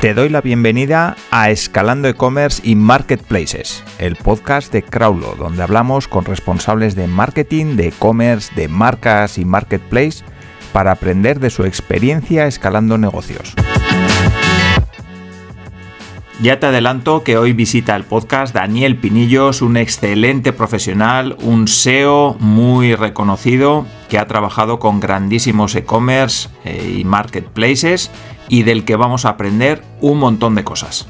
Te doy la bienvenida a Escalando e-commerce y marketplaces, el podcast de Crowlo, donde hablamos con responsables de marketing, de e-commerce, de marcas y marketplace para aprender de su experiencia escalando negocios. Ya te adelanto que hoy visita el podcast Daniel Pinillos, un excelente profesional, un SEO muy reconocido que ha trabajado con grandísimos e-commerce eh, y marketplaces y del que vamos a aprender un montón de cosas.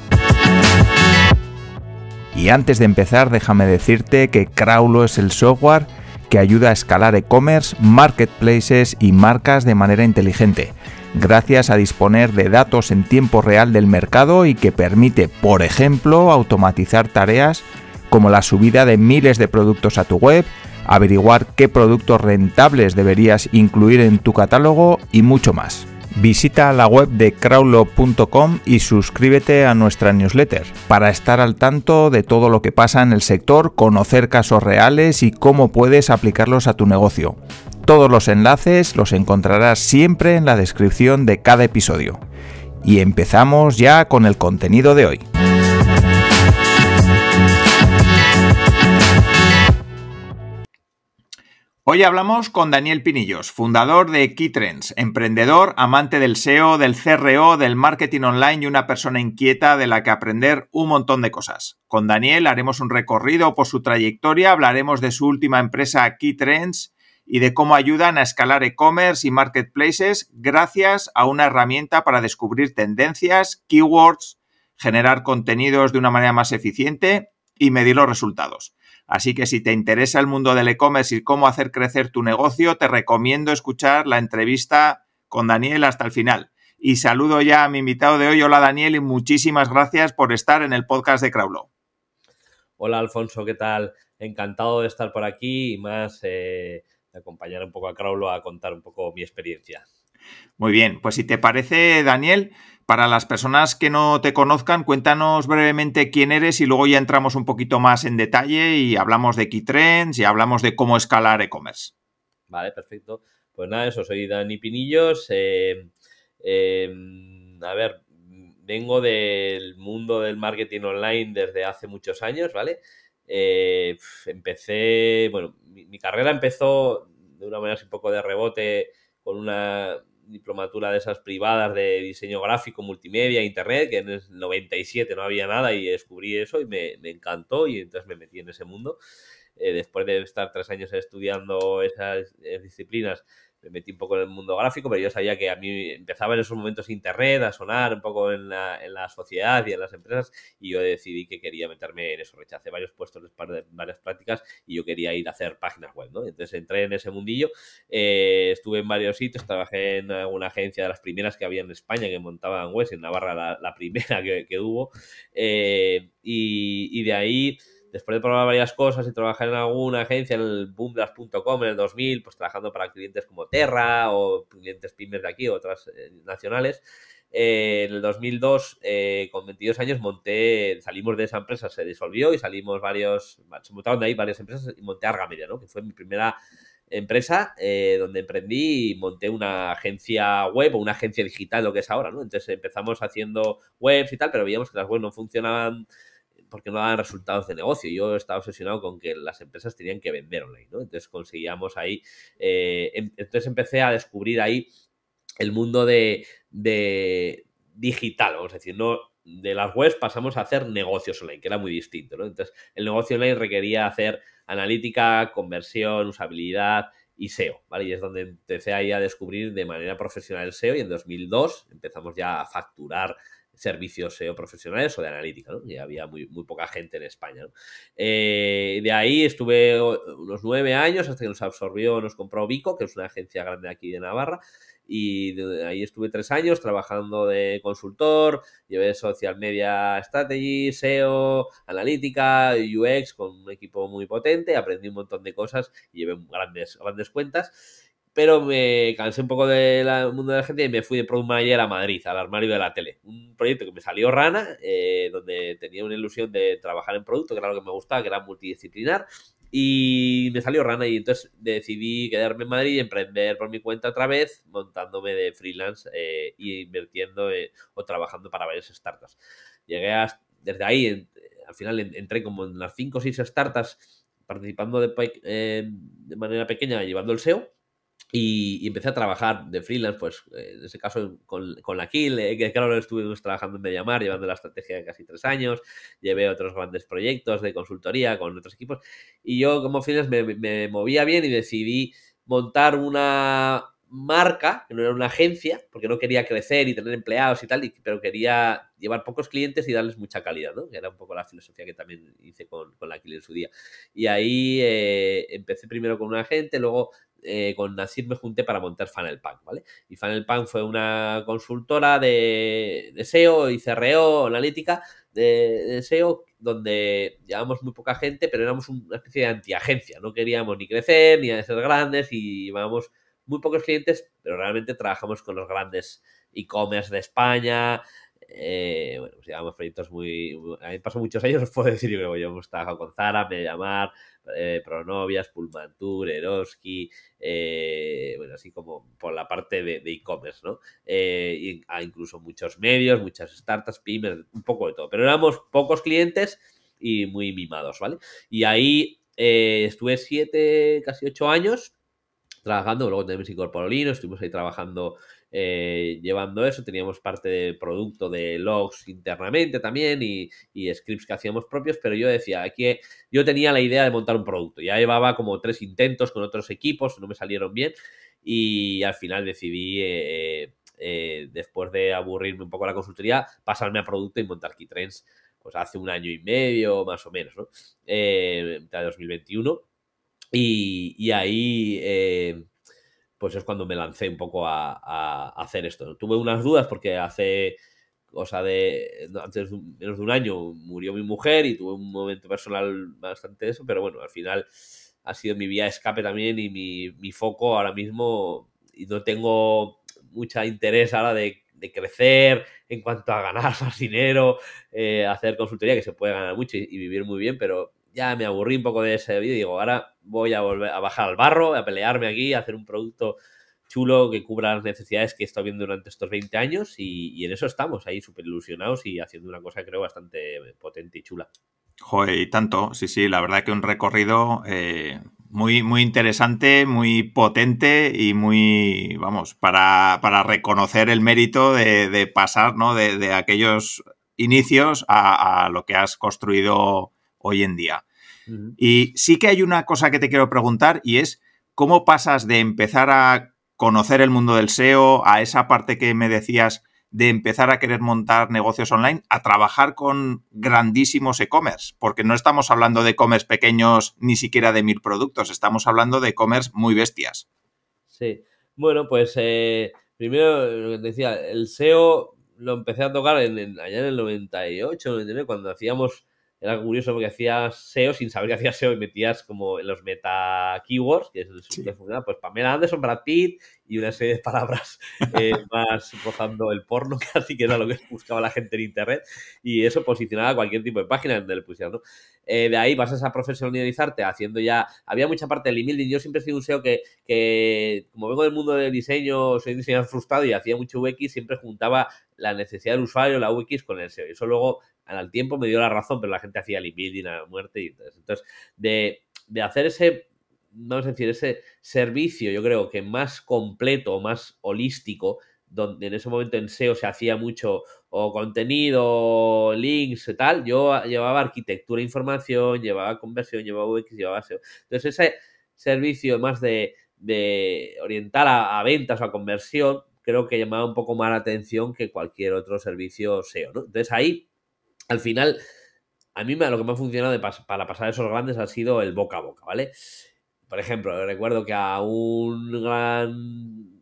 Y antes de empezar, déjame decirte que Craulo es el software que ayuda a escalar e-commerce, marketplaces y marcas de manera inteligente, gracias a disponer de datos en tiempo real del mercado y que permite, por ejemplo, automatizar tareas como la subida de miles de productos a tu web, averiguar qué productos rentables deberías incluir en tu catálogo y mucho más. Visita la web de crowlop.com y suscríbete a nuestra newsletter para estar al tanto de todo lo que pasa en el sector, conocer casos reales y cómo puedes aplicarlos a tu negocio. Todos los enlaces los encontrarás siempre en la descripción de cada episodio. Y empezamos ya con el contenido de hoy. Hoy hablamos con Daniel Pinillos, fundador de Keytrends, emprendedor, amante del SEO, del CRO, del marketing online y una persona inquieta de la que aprender un montón de cosas. Con Daniel haremos un recorrido por su trayectoria, hablaremos de su última empresa Keytrends y de cómo ayudan a escalar e-commerce y marketplaces gracias a una herramienta para descubrir tendencias, keywords, generar contenidos de una manera más eficiente y medir los resultados. Así que si te interesa el mundo del e-commerce y cómo hacer crecer tu negocio, te recomiendo escuchar la entrevista con Daniel hasta el final. Y saludo ya a mi invitado de hoy. Hola Daniel y muchísimas gracias por estar en el podcast de Crowlow. Hola Alfonso, ¿qué tal? Encantado de estar por aquí y más eh, de acompañar un poco a Crowlow a contar un poco mi experiencia. Muy bien, pues si te parece, Daniel, para las personas que no te conozcan, cuéntanos brevemente quién eres y luego ya entramos un poquito más en detalle y hablamos de Key Trends y hablamos de cómo escalar e-commerce. Vale, perfecto. Pues nada, eso, soy Dani Pinillos. Eh, em, a ver, vengo del mundo del marketing online desde hace muchos años, ¿vale? Eh, empecé, bueno, mi, carrera empezó de una manera un poco de rebote con una, diplomatura de esas privadas de diseño gráfico, multimedia, internet, que en el 97 no había nada y descubrí eso y me, me encantó y entonces me metí en ese mundo. Eh, después de estar tres años estudiando esas eh, disciplinas, me metí un poco en el mundo gráfico, pero yo sabía que a mí empezaba en esos momentos Internet a sonar un poco en la, en la sociedad y en las empresas y yo decidí que quería meterme en eso. Rechacé varios puestos, varias prácticas y yo quería ir a hacer páginas web, ¿no? Entonces entré en ese mundillo, eh, estuve en varios sitios, trabajé en una agencia de las primeras que había en España que montaban webs, en Navarra la, primera que, hubo eh, y, y de ahí después de probar varias cosas y trabajar en alguna agencia, en el boomblast.com en el 2000, pues trabajando para clientes como Terra o clientes pymes de aquí, otras eh, nacionales, eh, en el 2002, eh, con 22 años, monté, salimos de esa empresa, se disolvió y salimos varios, se montaron de ahí varias empresas y monté Argamedia ¿no? Que fue mi primera empresa donde emprendí y monté una agencia web o una agencia digital, lo que es ahora, ¿no? Entonces empezamos haciendo webs y tal, pero veíamos que las webs no funcionaban porque no daban resultados de negocio. Yo estaba obsesionado con que las empresas tenían que vender online, ¿no? Entonces conseguíamos ahí, eh, em, entonces empecé a descubrir ahí el mundo de, digital, vamos a decir, no de las webs pasamos a hacer negocios online, que era muy distinto, ¿no? Entonces, el negocio online requería hacer analítica, conversión, usabilidad y SEO, ¿vale? Y es donde empecé ahí a descubrir de manera profesional el SEO y en 2002 empezamos ya a facturar servicios SEO eh, profesionales o de analítica, ¿no? había muy, muy poca gente en España, eh, de ahí estuve unos nueve años hasta que nos absorbió, nos compró Vico, que es una agencia grande aquí de Navarra, y de ahí estuve tres años trabajando de consultor, llevé social media strategy, SEO, analítica, UX con un equipo muy potente, aprendí un montón de cosas y llevé grandes, grandes cuentas pero me cansé un poco del mundo de la gente y me fui de Product Manager a Madrid, al armario de la tele. Un proyecto que me salió rana, eh, donde tenía una ilusión de trabajar en producto, que era lo que me gustaba, que era multidisciplinar, y me salió rana y entonces decidí quedarme en Madrid y emprender por mi cuenta otra vez, montándome de freelance eh, e invirtiendo eh, o trabajando para varias startups. Llegué desde ahí, al final entré como en las 5 o 6 startups participando de, eh, de manera pequeña, llevando el SEO y, empecé a trabajar de freelance, pues eh, en ese caso con, con la Kill, eh, que claro, estuvimos trabajando en Mediamar, llevando la estrategia de casi tres años, llevé otros grandes proyectos de consultoría con otros equipos, y yo como freelance me, me movía bien y decidí montar una marca, que no era una agencia, porque no quería crecer y tener empleados y tal, y, pero quería llevar pocos clientes y darles mucha calidad, ¿no? Que era un poco la filosofía que también hice con, con la Kill en su día. Y ahí eh, empecé primero con una agente, luego eh, con Nasir me junté para montar Funnel ¿vale? Y Funnel fue una consultora de, SEO y CRO, e analítica de, SEO, donde llevábamos muy poca gente, pero éramos una especie de antiagencia, no queríamos ni crecer ni ser grandes y llevábamos muy pocos clientes, pero realmente trabajamos con los grandes e-commerce de España. Eh, bueno, pues llevamos proyectos muy, A mí pasó muchos años, os puedo decir, yo creo, yo hemos trabajado con Zara, Mediamar, eh, Pronovias, Pulmantur, Eroski, eh, bueno, así como por la parte de e-commerce, e commerce no eh, ah, incluso muchos medios, muchas startups, pymes, un poco de todo. Pero éramos pocos clientes y muy mimados, ¿vale? Y ahí eh, estuve siete, casi ocho años trabajando, luego también se estuvimos ahí trabajando eh, llevando eso. Teníamos parte de producto de logs internamente también y, scripts que hacíamos propios, pero yo decía, aquí yo tenía la idea de montar un producto. Ya llevaba como tres intentos con otros equipos, no me salieron bien y al final decidí... Eh, eh, después de aburrirme un poco la consultoría, pasarme a producto y montar Keytrends pues hace un año y medio más o menos, ¿no? Eh, de 2021. Y, y ahí eh, pues es cuando me lancé un poco a, hacer esto. Tuve unas dudas porque hace cosa de antes de menos de un año murió mi mujer y tuve un momento personal bastante eso, pero bueno, al final ha sido mi vía escape también y mi, foco ahora mismo y no tengo mucha interés ahora de, crecer en cuanto a ganar más dinero, eh, hacer consultoría, que se puede ganar mucho y, vivir muy bien, pero ya me aburrí un poco de ese vídeo y digo, ahora voy a volver a bajar al barro, a pelearme aquí, a hacer un producto chulo que cubra las necesidades que he estado viendo durante estos 20 años y, en eso estamos ahí súper ilusionados y haciendo una cosa creo bastante potente y chula. Joder, y tanto, sí, sí, la verdad que un recorrido eh, muy, muy interesante, muy potente y muy, vamos, para, reconocer el mérito de, pasar ¿no? de, aquellos inicios a, lo que has construido hoy en día. Y sí que hay una cosa que te quiero preguntar y es, ¿cómo pasas de empezar a conocer el mundo del SEO a esa parte que me decías de empezar a querer montar negocios online a trabajar con grandísimos e-commerce, porque no estamos hablando de e-commerce pequeños ni siquiera de mil productos, estamos hablando de e-commerce muy bestias. Sí, bueno, pues eh, primero lo que te decía, el SEO lo empecé a tocar en, allá en el 98, cuando hacíamos era curioso porque hacías SEO sin saber que hacías SEO y metías como en los meta keywords, que es el funciona, pues Pamela Anderson, Brad Pitt y una serie de palabras eh, más rozando el porno casi, que era lo que buscaba la gente en internet, y eso posicionaba cualquier tipo de página donde le pusieran, ¿no? Eh, de ahí vas a profesionalizarte haciendo ya, había mucha parte del email, yo siempre he sido un SEO que, como vengo del mundo del diseño, soy diseñador frustrado y hacía mucho UX, siempre juntaba la necesidad del usuario, la UX con el SEO, y eso luego al tiempo me dio la razón, pero la gente hacía el building a muerte y entonces, de, hacer ese vamos a decir, ese servicio, yo creo que más completo, más holístico, donde en ese momento en SEO se hacía mucho o contenido, links, tal, yo llevaba arquitectura, e información, llevaba conversión, llevaba UX, llevaba SEO. Entonces ese servicio más de, orientar a, ventas o a conversión, creo que llamaba un poco más la atención que cualquier otro servicio SEO. Entonces ahí al final, a mí me, lo que me ha funcionado para pasar esos grandes ha sido el boca a boca, ¿vale? Por ejemplo, recuerdo que a un gran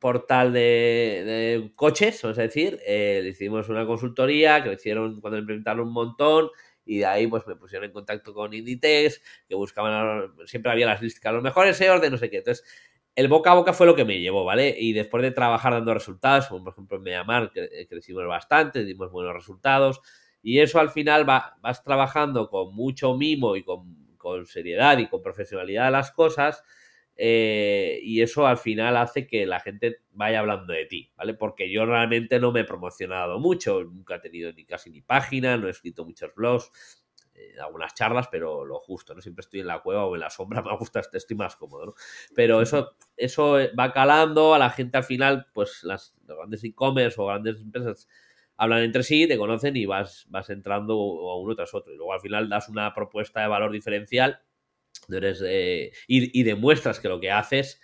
portal de, coches, vamos a decir, eh, le hicimos una consultoría, que hicieron cuando implementaron un montón, y de ahí pues me pusieron en contacto con Inditex, que buscaban, siempre había las listas, los mejores ese de no sé qué. Entonces, el boca a boca fue lo que me llevó, ¿vale? Y después de trabajar dando resultados, como por ejemplo en Mediamar, crecimos bastante, dimos buenos resultados. Y eso al final va, vas trabajando con mucho mimo y con, seriedad y con profesionalidad las cosas. Eh, y eso al final hace que la gente vaya hablando de ti, ¿vale? Porque yo realmente no me he promocionado mucho, nunca he tenido ni casi ni página, no he escrito muchos blogs, eh, algunas charlas, pero lo justo, ¿no? Siempre estoy en la cueva o en la sombra, me gusta, estoy más cómodo, ¿no? Pero eso, eso va calando, a la gente al final, pues las, grandes e-commerce o grandes empresas hablan entre sí, te conocen y vas, vas entrando uno tras otro. Y luego al final das una propuesta de valor diferencial eres, eh, y, demuestras que lo que haces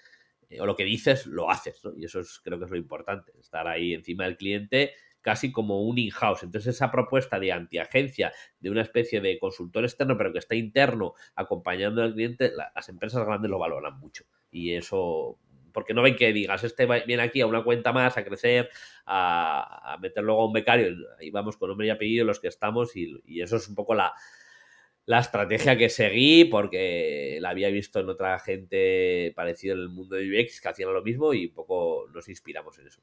eh, o lo que dices, lo haces. Y eso es, creo que es lo importante, estar ahí encima del cliente casi como un in-house. Entonces esa propuesta de antiagencia, de una especie de consultor externo, pero que está interno acompañando al cliente, las empresas grandes lo valoran mucho. Y eso porque no ven que digas, este viene aquí a una cuenta más, a crecer, a, meter luego a un becario, y vamos con nombre y apellido los que estamos, y, eso es un poco la, estrategia que seguí, porque la había visto en otra gente parecida en el mundo de UX que hacían lo mismo y poco nos inspiramos en eso.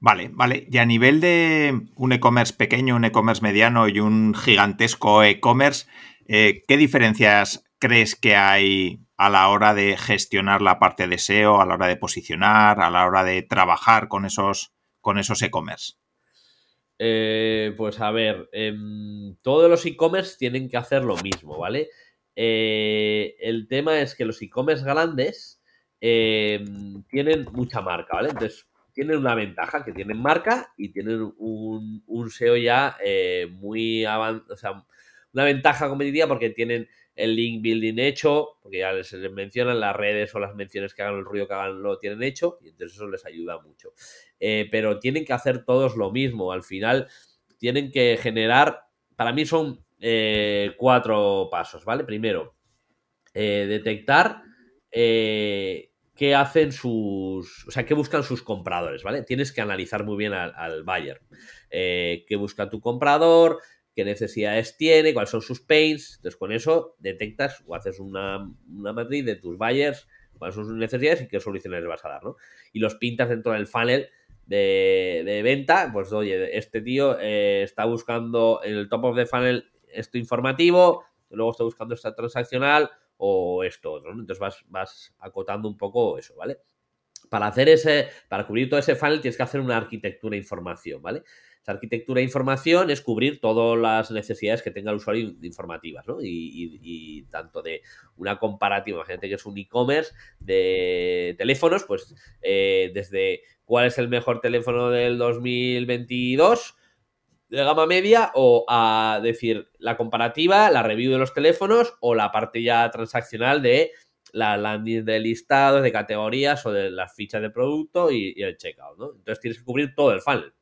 Vale, vale. Y a nivel de un e-commerce pequeño, un e-commerce mediano y un gigantesco e-commerce, eh, ¿qué diferencias crees que hay a la hora de gestionar la parte de SEO, a la hora de posicionar, a la hora de trabajar con esos, con esos e-commerce? Eh, pues a ver, em, todos los e-commerce tienen que hacer lo mismo, ¿vale? Eh, el tema es que los e-commerce grandes em, tienen mucha marca, ¿vale? Entonces, tienen una ventaja, que tienen marca y tienen un, SEO ya eh, muy avanzado, O sea, una ventaja como diría, porque tienen el link building hecho, porque ya se les mencionan las redes o las menciones que hagan el ruido que hagan lo tienen hecho, y entonces eso les ayuda mucho. Eh, pero tienen que hacer todos lo mismo, al final tienen que generar, para mí son eh, cuatro pasos, ¿vale? Primero, eh, detectar qué hacen sus, o sea, qué buscan sus compradores, ¿vale? Tienes que analizar muy bien al, al buyer, qué busca tu comprador, qué necesidades tiene, cuáles son sus pains. Entonces, con eso detectas o haces una, una matriz de tus buyers, cuáles son sus necesidades y qué soluciones les vas a dar, ¿no? Y los pintas dentro del funnel de, de venta. Pues, oye, este tío eh, está buscando en el top of the funnel esto informativo, luego está buscando esta transaccional o esto otro, ¿no? Entonces vas, vas acotando un poco eso, ¿vale? Para hacer ese, para cubrir todo ese funnel tienes que hacer una arquitectura de información, ¿vale? Esta arquitectura de información es cubrir todas las necesidades que tenga el usuario informativas, ¿no? Y, tanto de una comparativa, imagínate que es un e-commerce de teléfonos, pues eh, desde cuál es el mejor teléfono del 2022 de gama media o a decir la comparativa, la review de los teléfonos o la parte ya transaccional de la landing de listados, de categorías o de las fichas de producto y el checkout, ¿no? Entonces tienes que cubrir todo el funnel.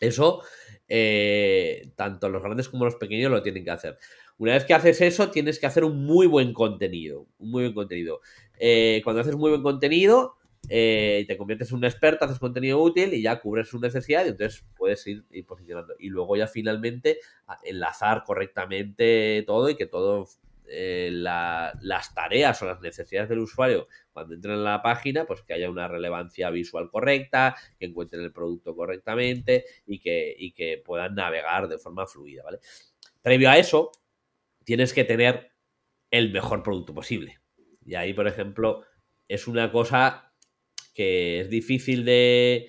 Eso, eh, tanto los grandes como los pequeños lo tienen que hacer. Una vez que haces eso, tienes que hacer un muy buen contenido. Un muy buen contenido. Eh, cuando haces muy buen contenido, eh, te conviertes en un experto, haces contenido útil y ya cubres su necesidad y entonces puedes ir, ir, posicionando. Y luego ya finalmente enlazar correctamente todo y que todo eh, las tareas o las necesidades del usuario cuando entren en la página, pues que haya una relevancia visual correcta, que encuentren el producto correctamente y que, que puedan navegar de forma fluida, ¿vale? Previo a eso, tienes que tener el mejor producto posible. Y ahí, por ejemplo, es una cosa que es difícil de,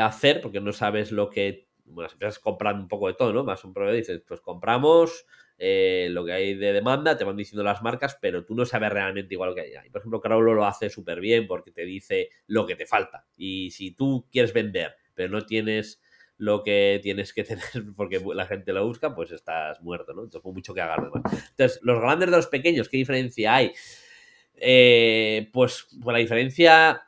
hacer porque no sabes lo que bueno, las empresas compran un poco de todo, ¿no? Más un proveedor dices, pues compramos eh, lo que hay de demanda, te van diciendo las marcas, pero tú no sabes realmente igual que hay. Por ejemplo, Crowlo lo hace súper bien porque te dice lo que te falta. Y si tú quieres vender, pero no tienes lo que tienes que tener porque la gente lo busca, pues estás muerto, ¿no? Entonces, mucho que agarrar. Entonces, los grandes de los pequeños, ¿qué diferencia hay? Eh, pues, pues la diferencia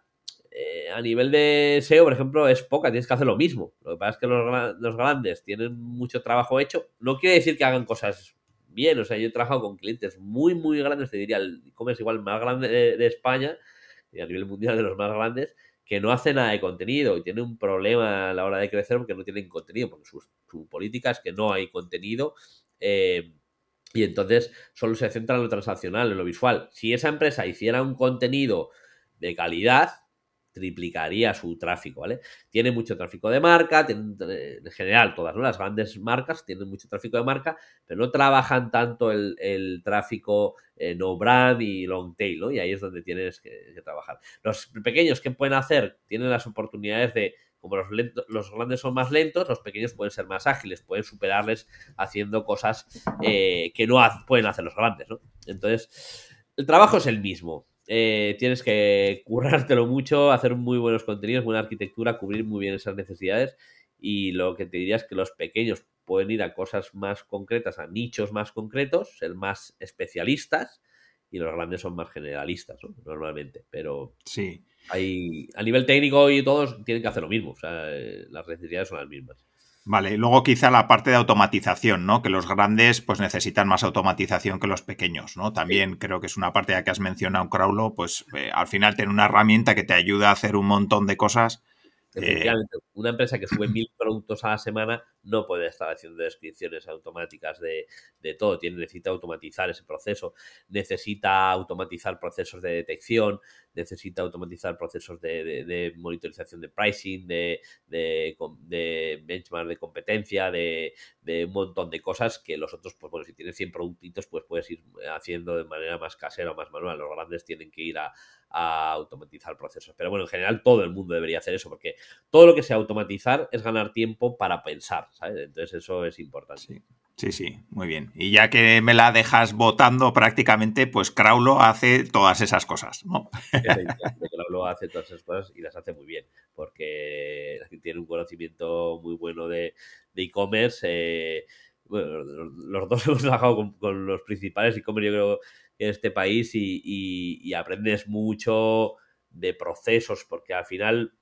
eh, a nivel de SEO, por ejemplo, es poca, tienes que hacer lo mismo. Lo que pasa es que los, grandes tienen mucho trabajo hecho. No quiere decir que hagan cosas bien. O sea, yo he trabajado con clientes muy, muy grandes, te diría, el e igual más grande de, España y a nivel mundial de los más grandes, que no hacen nada de contenido y tiene un problema a la hora de crecer porque no tienen contenido, porque su política es que no hay contenido. Eh, y entonces solo se centra en lo transaccional, en lo visual. Si esa empresa hiciera un contenido de calidad, triplicaría su tráfico, ¿vale? Tiene mucho tráfico de marca, en general todas las grandes marcas tienen mucho tráfico de marca, pero no trabajan tanto el, tráfico eh, no brand y long tail, ¿no? Y ahí es donde tienes que, trabajar. Los pequeños, ¿qué pueden hacer? Tienen las oportunidades de, como los, los, grandes son más lentos, los pequeños pueden ser más ágiles, pueden superarles haciendo cosas eh, que no pueden hacer los grandes, ¿no? Entonces, el trabajo es el mismo. Eh, tienes que currártelo mucho, hacer muy buenos contenidos, buena arquitectura, cubrir muy bien esas necesidades. Y lo que te diría es que los pequeños pueden ir a cosas más concretas, a nichos más concretos, ser más especialistas y los grandes son más generalistas, normalmente. Pero sí. hay, a nivel técnico y todos tienen que hacer lo mismo, o eh, las necesidades son las mismas. Vale, y luego quizá la parte de automatización, ¿no? Que los grandes pues necesitan más automatización que los pequeños, ¿no? También creo que es una parte ya que has mencionado, Craulo, pues eh, al final tiene una herramienta que te ayuda a hacer un montón de cosas eh, Efectivamente, una empresa que sube mil productos a la semana no puede estar haciendo descripciones automáticas de, todo. Tiene, necesita automatizar ese proceso, necesita automatizar procesos de detección, necesita automatizar procesos de, monitorización de pricing, de, benchmark de competencia, de, un montón de cosas que los otros, pues bueno, si tienes 100 productitos, pues puedes ir haciendo de manera más casera o más manual. Los grandes tienen que ir a, a automatizar procesos. Pero bueno, en general todo el mundo debería hacer eso, porque todo lo que sea automatizar es ganar tiempo para pensar, ¿sabes? Entonces eso es importante. Sí. Sí, muy bien. Y ya que me la dejas votando prácticamente, pues Kraulo hace todas esas cosas, ¿no? Craulo hace todas esas cosas y las hace muy bien, porque tiene un conocimiento muy bueno de e-commerce. Eh, bueno, los dos hemos trabajado con, con los principales e-commerce, yo creo, en este país y, aprendes mucho de procesos, porque al final,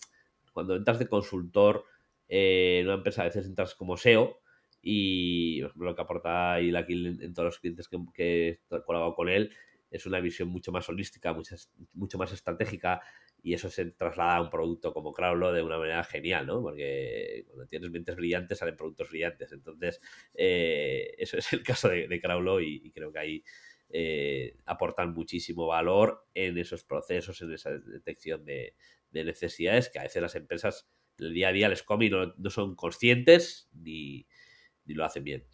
cuando entras de consultor eh, en una empresa, a veces entras como SEO y, lo que aporta Ilaquil en, todos los clientes que, he colaborado con él es una visión mucho más holística, mucho, mucho más estratégica y eso se traslada a un producto como Crowlo de una manera genial, ¿no? Porque cuando tienes mentes brillantes salen productos brillantes. Entonces, eh, eso es el caso de, de y, y creo que ahí eh, aportan muchísimo valor en esos procesos, en esa detección de, necesidades que a veces las empresas el día a día les comen y no, son conscientes ni, lo hacen bien.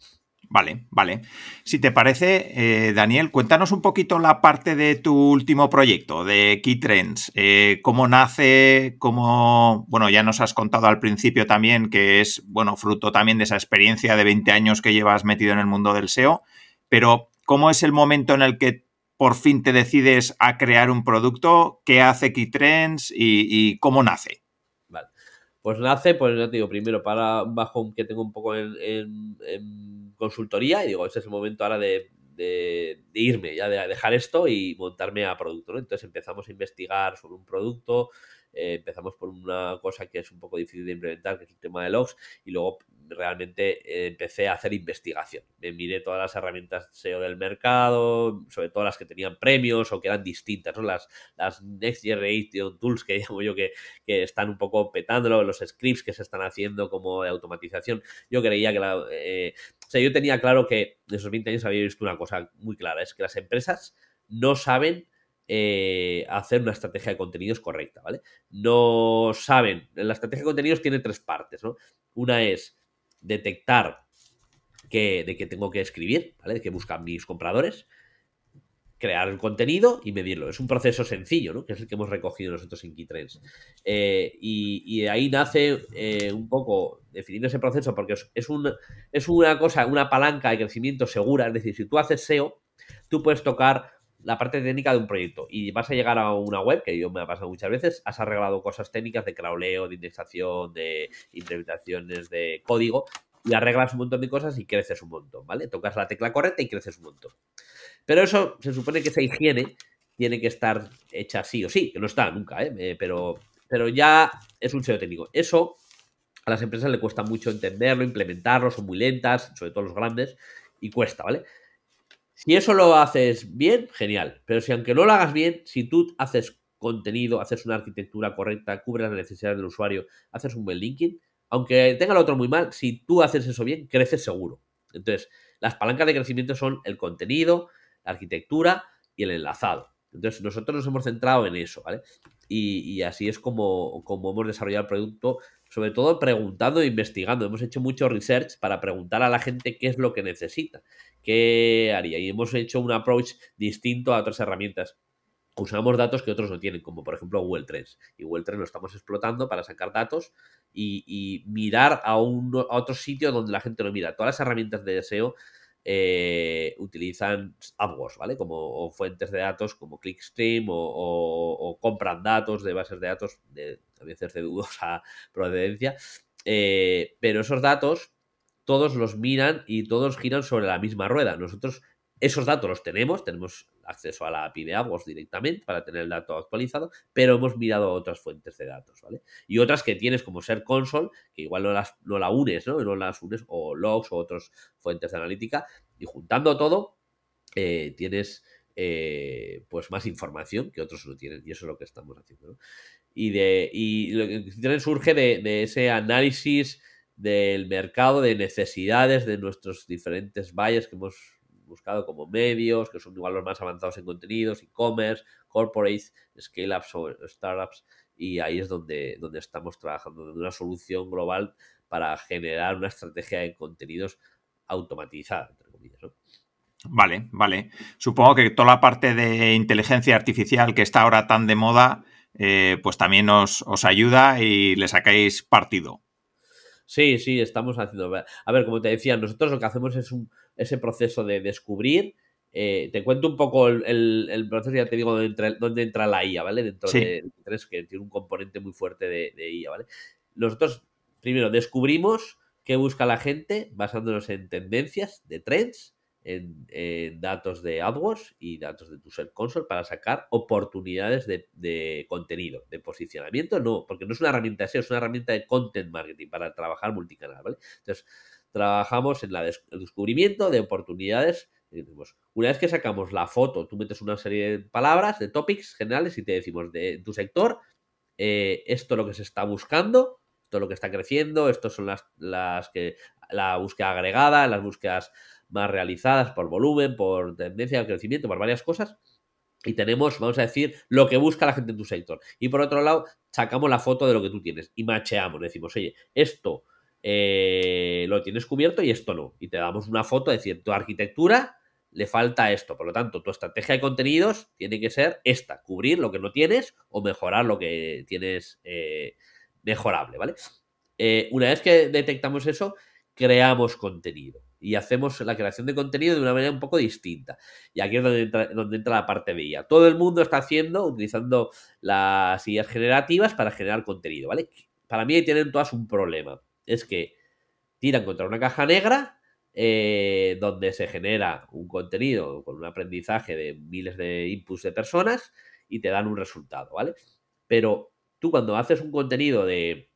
Vale, vale. Si te parece, eh, Daniel, cuéntanos un poquito la parte de tu último proyecto, de Key Trends. Eh, ¿Cómo nace? ¿Cómo.? Bueno, ya nos has contado al principio también que es, bueno, fruto también de esa experiencia de 20 años que llevas metido en el mundo del SEO pero ¿cómo es el momento en el que por fin te decides a crear un producto? ¿Qué hace Keytrends y, y cómo nace? Vale. Pues nace, pues ya te digo, primero para bajo que tengo un poco en, consultoría y digo, ese es el momento ahora de, irme, ya de dejar esto y montarme a producto, Entonces empezamos a investigar sobre un producto, eh, empezamos por una cosa que es un poco difícil de implementar, que es el tema de logs, y luego realmente eh, empecé a hacer investigación. Me miré todas las herramientas SEO del mercado, sobre todo las que tenían premios o que eran distintas, ¿no? las, las Next Generation Tools que yo que, están un poco petándolo, los scripts que se están haciendo como de automatización. Yo creía que la... Eh, o sea, yo tenía claro que en esos 20 años había visto una cosa muy clara, es que las empresas no saben eh, hacer una estrategia de contenidos correcta, ¿vale? No saben, la estrategia de contenidos tiene tres partes, ¿no? Una es detectar que, de qué tengo que escribir, ¿vale? De qué buscan mis compradores, crear el contenido y medirlo. Es un proceso sencillo, ¿no? Que es el que hemos recogido nosotros en Keytrends. Eh, y, ahí nace eh, un poco definir ese proceso porque es, un, es una cosa, una palanca de crecimiento segura. Es decir, si tú haces SEO, tú puedes tocar la parte técnica de un proyecto y vas a llegar a una web, que yo me ha pasado muchas veces, has arreglado cosas técnicas de crawleo, de indexación, de interpretaciones de código y arreglas un montón de cosas y creces un montón, ¿vale? Tocas la tecla correcta y creces un montón. Pero eso se supone que esa higiene tiene que estar hecha sí o sí, que no está nunca, ¿eh? eh pero, pero ya es un SEO técnico. Eso a las empresas le cuesta mucho entenderlo, implementarlo, son muy lentas, sobre todo los grandes, y cuesta, ¿vale? Si eso lo haces bien, genial. Pero si aunque no lo hagas bien, si tú haces contenido, haces una arquitectura correcta, cubres las necesidades del usuario, haces un buen linking, aunque tenga el otro muy mal, si tú haces eso bien, creces seguro. Entonces, las palancas de crecimiento son el contenido, la arquitectura y el enlazado. Entonces, nosotros nos hemos centrado en eso, ¿vale? Y, así es como, como hemos desarrollado el producto sobre todo preguntando e investigando. Hemos hecho mucho research para preguntar a la gente qué es lo que necesita, qué haría. Y hemos hecho un approach distinto a otras herramientas. Usamos datos que otros no tienen, como por ejemplo Google Trends. Y Google Trends lo estamos explotando para sacar datos y, mirar a, un, otro sitio donde la gente no mira. Todas las herramientas de deseo eh, utilizan AdWords, ¿vale? Como o fuentes de datos como ClickStream o, compran datos de bases de datos de a veces de dudosa procedencia. Eh, pero esos datos todos los miran y todos giran sobre la misma rueda. Nosotros esos datos los tenemos, tenemos acceso a la API de AWS directamente para tener el dato actualizado, pero hemos mirado otras fuentes de datos, ¿vale? Y otras que tienes como ser console, que igual no las la unes, ¿no? No las unes, o logs o otras fuentes de analítica, y juntando todo, eh, tienes eh, pues más información que otros no tienen, y eso es lo que estamos haciendo, ¿no? Y, de, lo que surge de, de ese análisis del mercado, de necesidades de nuestros diferentes valles que hemos buscado como medios, que son igual los más avanzados en contenidos, e-commerce, corporates, scale-ups o startups, y ahí es donde, donde estamos trabajando, en una solución global para generar una estrategia de contenidos automatizada, entre comillas. Vale, vale. Supongo que toda la parte de inteligencia artificial que está ahora tan de moda, eh, pues también os, os ayuda y le sacáis partido. Sí, sí, estamos haciendo. A ver, como te decía, nosotros lo que hacemos es un, ese proceso de descubrir. Eh, te cuento un poco el, proceso, ya te digo, dónde entra, la IA, ¿vale? Dentro de tres, que tiene un componente muy fuerte de, IA, ¿vale? Nosotros, primero, descubrimos qué busca la gente basándonos en tendencias de trends, en, datos de AdWords y datos de tu Console para sacar oportunidades de, contenido, de posicionamiento, no, porque no es una herramienta SEO, es una herramienta de content marketing para trabajar multicanal, ¿vale? Entonces, trabajamos en la el descubrimiento de oportunidades. Una vez que sacamos la foto, tú metes una serie de palabras, de topics generales y te decimos de tu sector, eh, esto es lo que se está buscando, esto es lo que está creciendo, esto son las, las que la búsqueda agregada, las búsquedas más realizadas por volumen, por tendencia al crecimiento, por varias cosas. Y tenemos, vamos a decir, lo que busca la gente en tu sector. Y por otro lado, sacamos la foto de lo que tú tienes y macheamos. Decimos, oye, esto eh, lo tienes cubierto y esto no. Y te damos una foto, de decir, tu arquitectura le falta esto. Por lo tanto, tu estrategia de contenidos tiene que ser esta, cubrir lo que no tienes o mejorar lo que tienes eh, mejorable, ¿vale? Eh, una vez que detectamos eso, creamos contenido y hacemos la creación de contenido de una manera un poco distinta. Y aquí es donde entra, donde entra la parte bella. Todo el mundo está haciendo, utilizando las ideas generativas para generar contenido, ¿vale? Para mí tienen todas un problema es que tiran contra una caja negra eh, donde se genera un contenido con un aprendizaje de miles de inputs de personas y te dan un resultado, ¿vale? Pero tú cuando haces un contenido de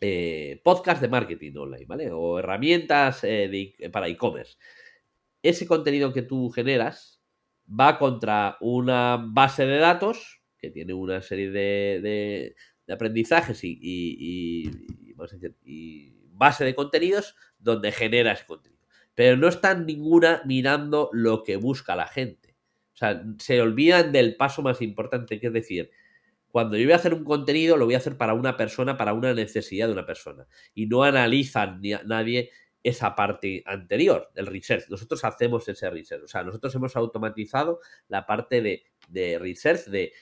eh, podcast de marketing online, ¿vale? O herramientas eh, para e-commerce, ese contenido que tú generas va contra una base de datos que tiene una serie de, aprendizajes y base de contenidos donde genera ese contenido. Pero no están ninguna mirando lo que busca la gente. O sea, se olvidan del paso más importante, que es decir, cuando yo voy a hacer un contenido, lo voy a hacer para una persona, para una necesidad de una persona. Y no analizan ni nadie esa parte anterior, el research. Nosotros hacemos ese research. O sea, nosotros hemos automatizado la parte de, de research, de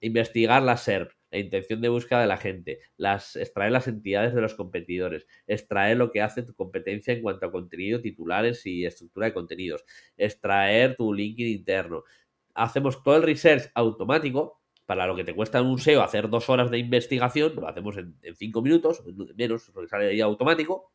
investigar la SERP, la intención de búsqueda de la gente, las, extraer las entidades de los competidores, extraer lo que hace tu competencia en cuanto a contenido, titulares y estructura de contenidos, extraer tu LinkedIn interno. Hacemos todo el research automático. Para lo que te cuesta en un SEO hacer dos horas de investigación, lo hacemos en, cinco minutos, menos, porque sale ahí automático,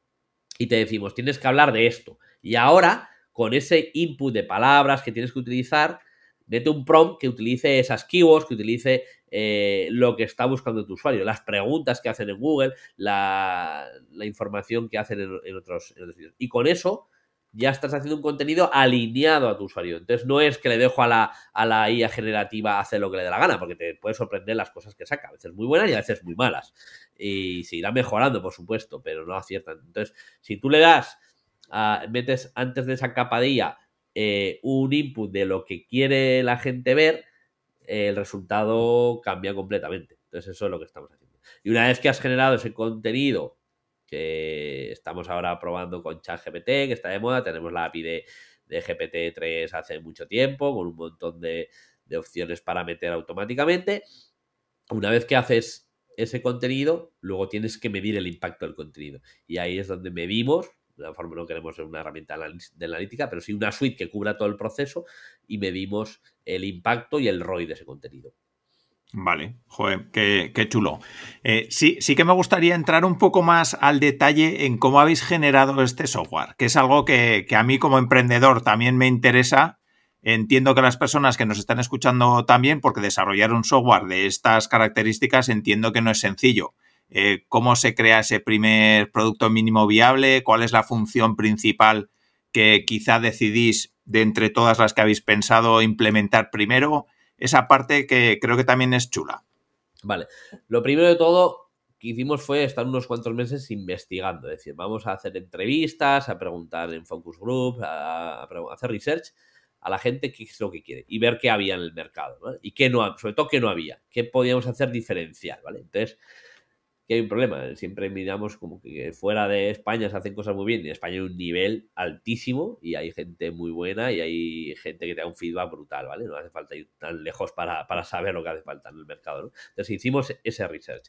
y te decimos, tienes que hablar de esto. Y ahora, con ese input de palabras que tienes que utilizar, Mete un prompt que utilice esas keywords, que utilice eh, lo que está buscando tu usuario, las preguntas que hacen en Google, la, información que hacen en, otros, sitios. Y con eso ya estás haciendo un contenido alineado a tu usuario. Entonces no es que le dejo a la, a la IA generativa hacer lo que le dé la gana, porque te puede sorprender las cosas que saca, a veces muy buenas y a veces muy malas. Y se irá mejorando, por supuesto, pero no aciertan. Entonces, si tú le das, metes antes de esa capadilla eh, un input de lo que quiere la gente ver, el resultado cambia completamente. Entonces eso es lo que estamos haciendo. Y una vez que has generado ese contenido que estamos ahora probando con ChatGPT, que está de moda, tenemos la API de, GPT-3 hace mucho tiempo, con un montón de, de opciones para meter automáticamente. Una vez que haces ese contenido, luego tienes que medir el impacto del contenido. Y ahí es donde medimos de la forma no queremos una herramienta de analítica, pero sí una suite que cubra todo el proceso y medimos el impacto y el ROI de ese contenido. Vale, joder, qué, chulo. Eh, sí, que me gustaría entrar un poco más al detalle en cómo habéis generado este software, que es algo que, que a mí como emprendedor también me interesa. Entiendo que las personas que nos están escuchando también, porque desarrollar un software de estas características entiendo que no es sencillo. Eh, cómo se crea ese primer producto mínimo viable, cuál es la función principal que quizá decidís de entre todas las que habéis pensado implementar primero. Esa parte que creo que también es chula. Vale, lo primero de todo que hicimos fue estar unos cuantos meses investigando, es decir, vamos a hacer entrevistas, a preguntar en focus group, a, hacer research a la gente qué es lo que quiere y ver qué había en el mercado y qué no, sobre todo qué no había, qué podíamos hacer diferencial, ¿vale? Entonces, que hay un problema. Siempre miramos como que fuera de España se hacen cosas muy bien. En España hay un nivel altísimo y hay gente muy buena y hay gente que te da un feedback brutal, ¿vale? No hace falta ir tan lejos para, saber lo que hace falta en el mercado, ¿no? Entonces hicimos ese research.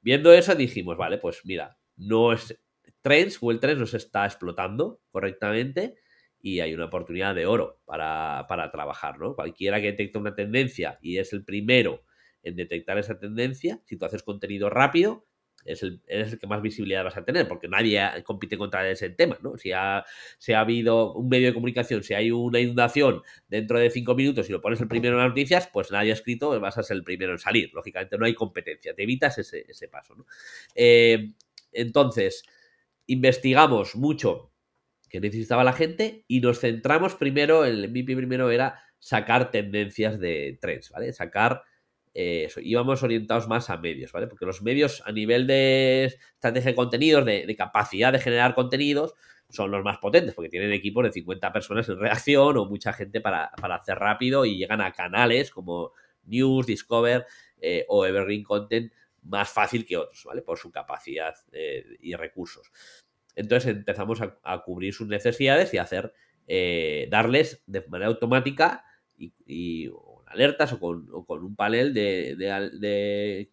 Viendo eso dijimos, vale, pues mira, no es Trends, Google Trends nos está explotando correctamente y hay una oportunidad de oro para, trabajar, ¿no? Cualquiera que detecta una tendencia y es el primero en detectar esa tendencia, si tú haces contenido rápido, es el, eres el que más visibilidad vas a tener, porque nadie compite contra ese tema, ¿no? Si ha, ha habido un medio de comunicación, si hay una inundación dentro de cinco minutos y lo pones el primero en las noticias, pues nadie ha escrito, vas a ser el primero en salir. Lógicamente no hay competencia, te evitas ese, paso, ¿no? Eh, entonces, investigamos mucho que necesitaba la gente y nos centramos primero, el MVP primero era sacar tendencias de trends, ¿vale? Sacar eh, íbamos orientados más a medios, ¿vale? Porque los medios a nivel de estrategia de contenidos, de, capacidad de generar contenidos, son los más potentes, porque tienen equipos de 50 personas en reacción o mucha gente para, hacer rápido y llegan a canales como News, Discover eh, o Evergreen Content más fácil que otros, ¿vale? Por su capacidad eh, y recursos. Entonces empezamos a, cubrir sus necesidades y hacer, darles de manera automática y alertas o con, un panel de,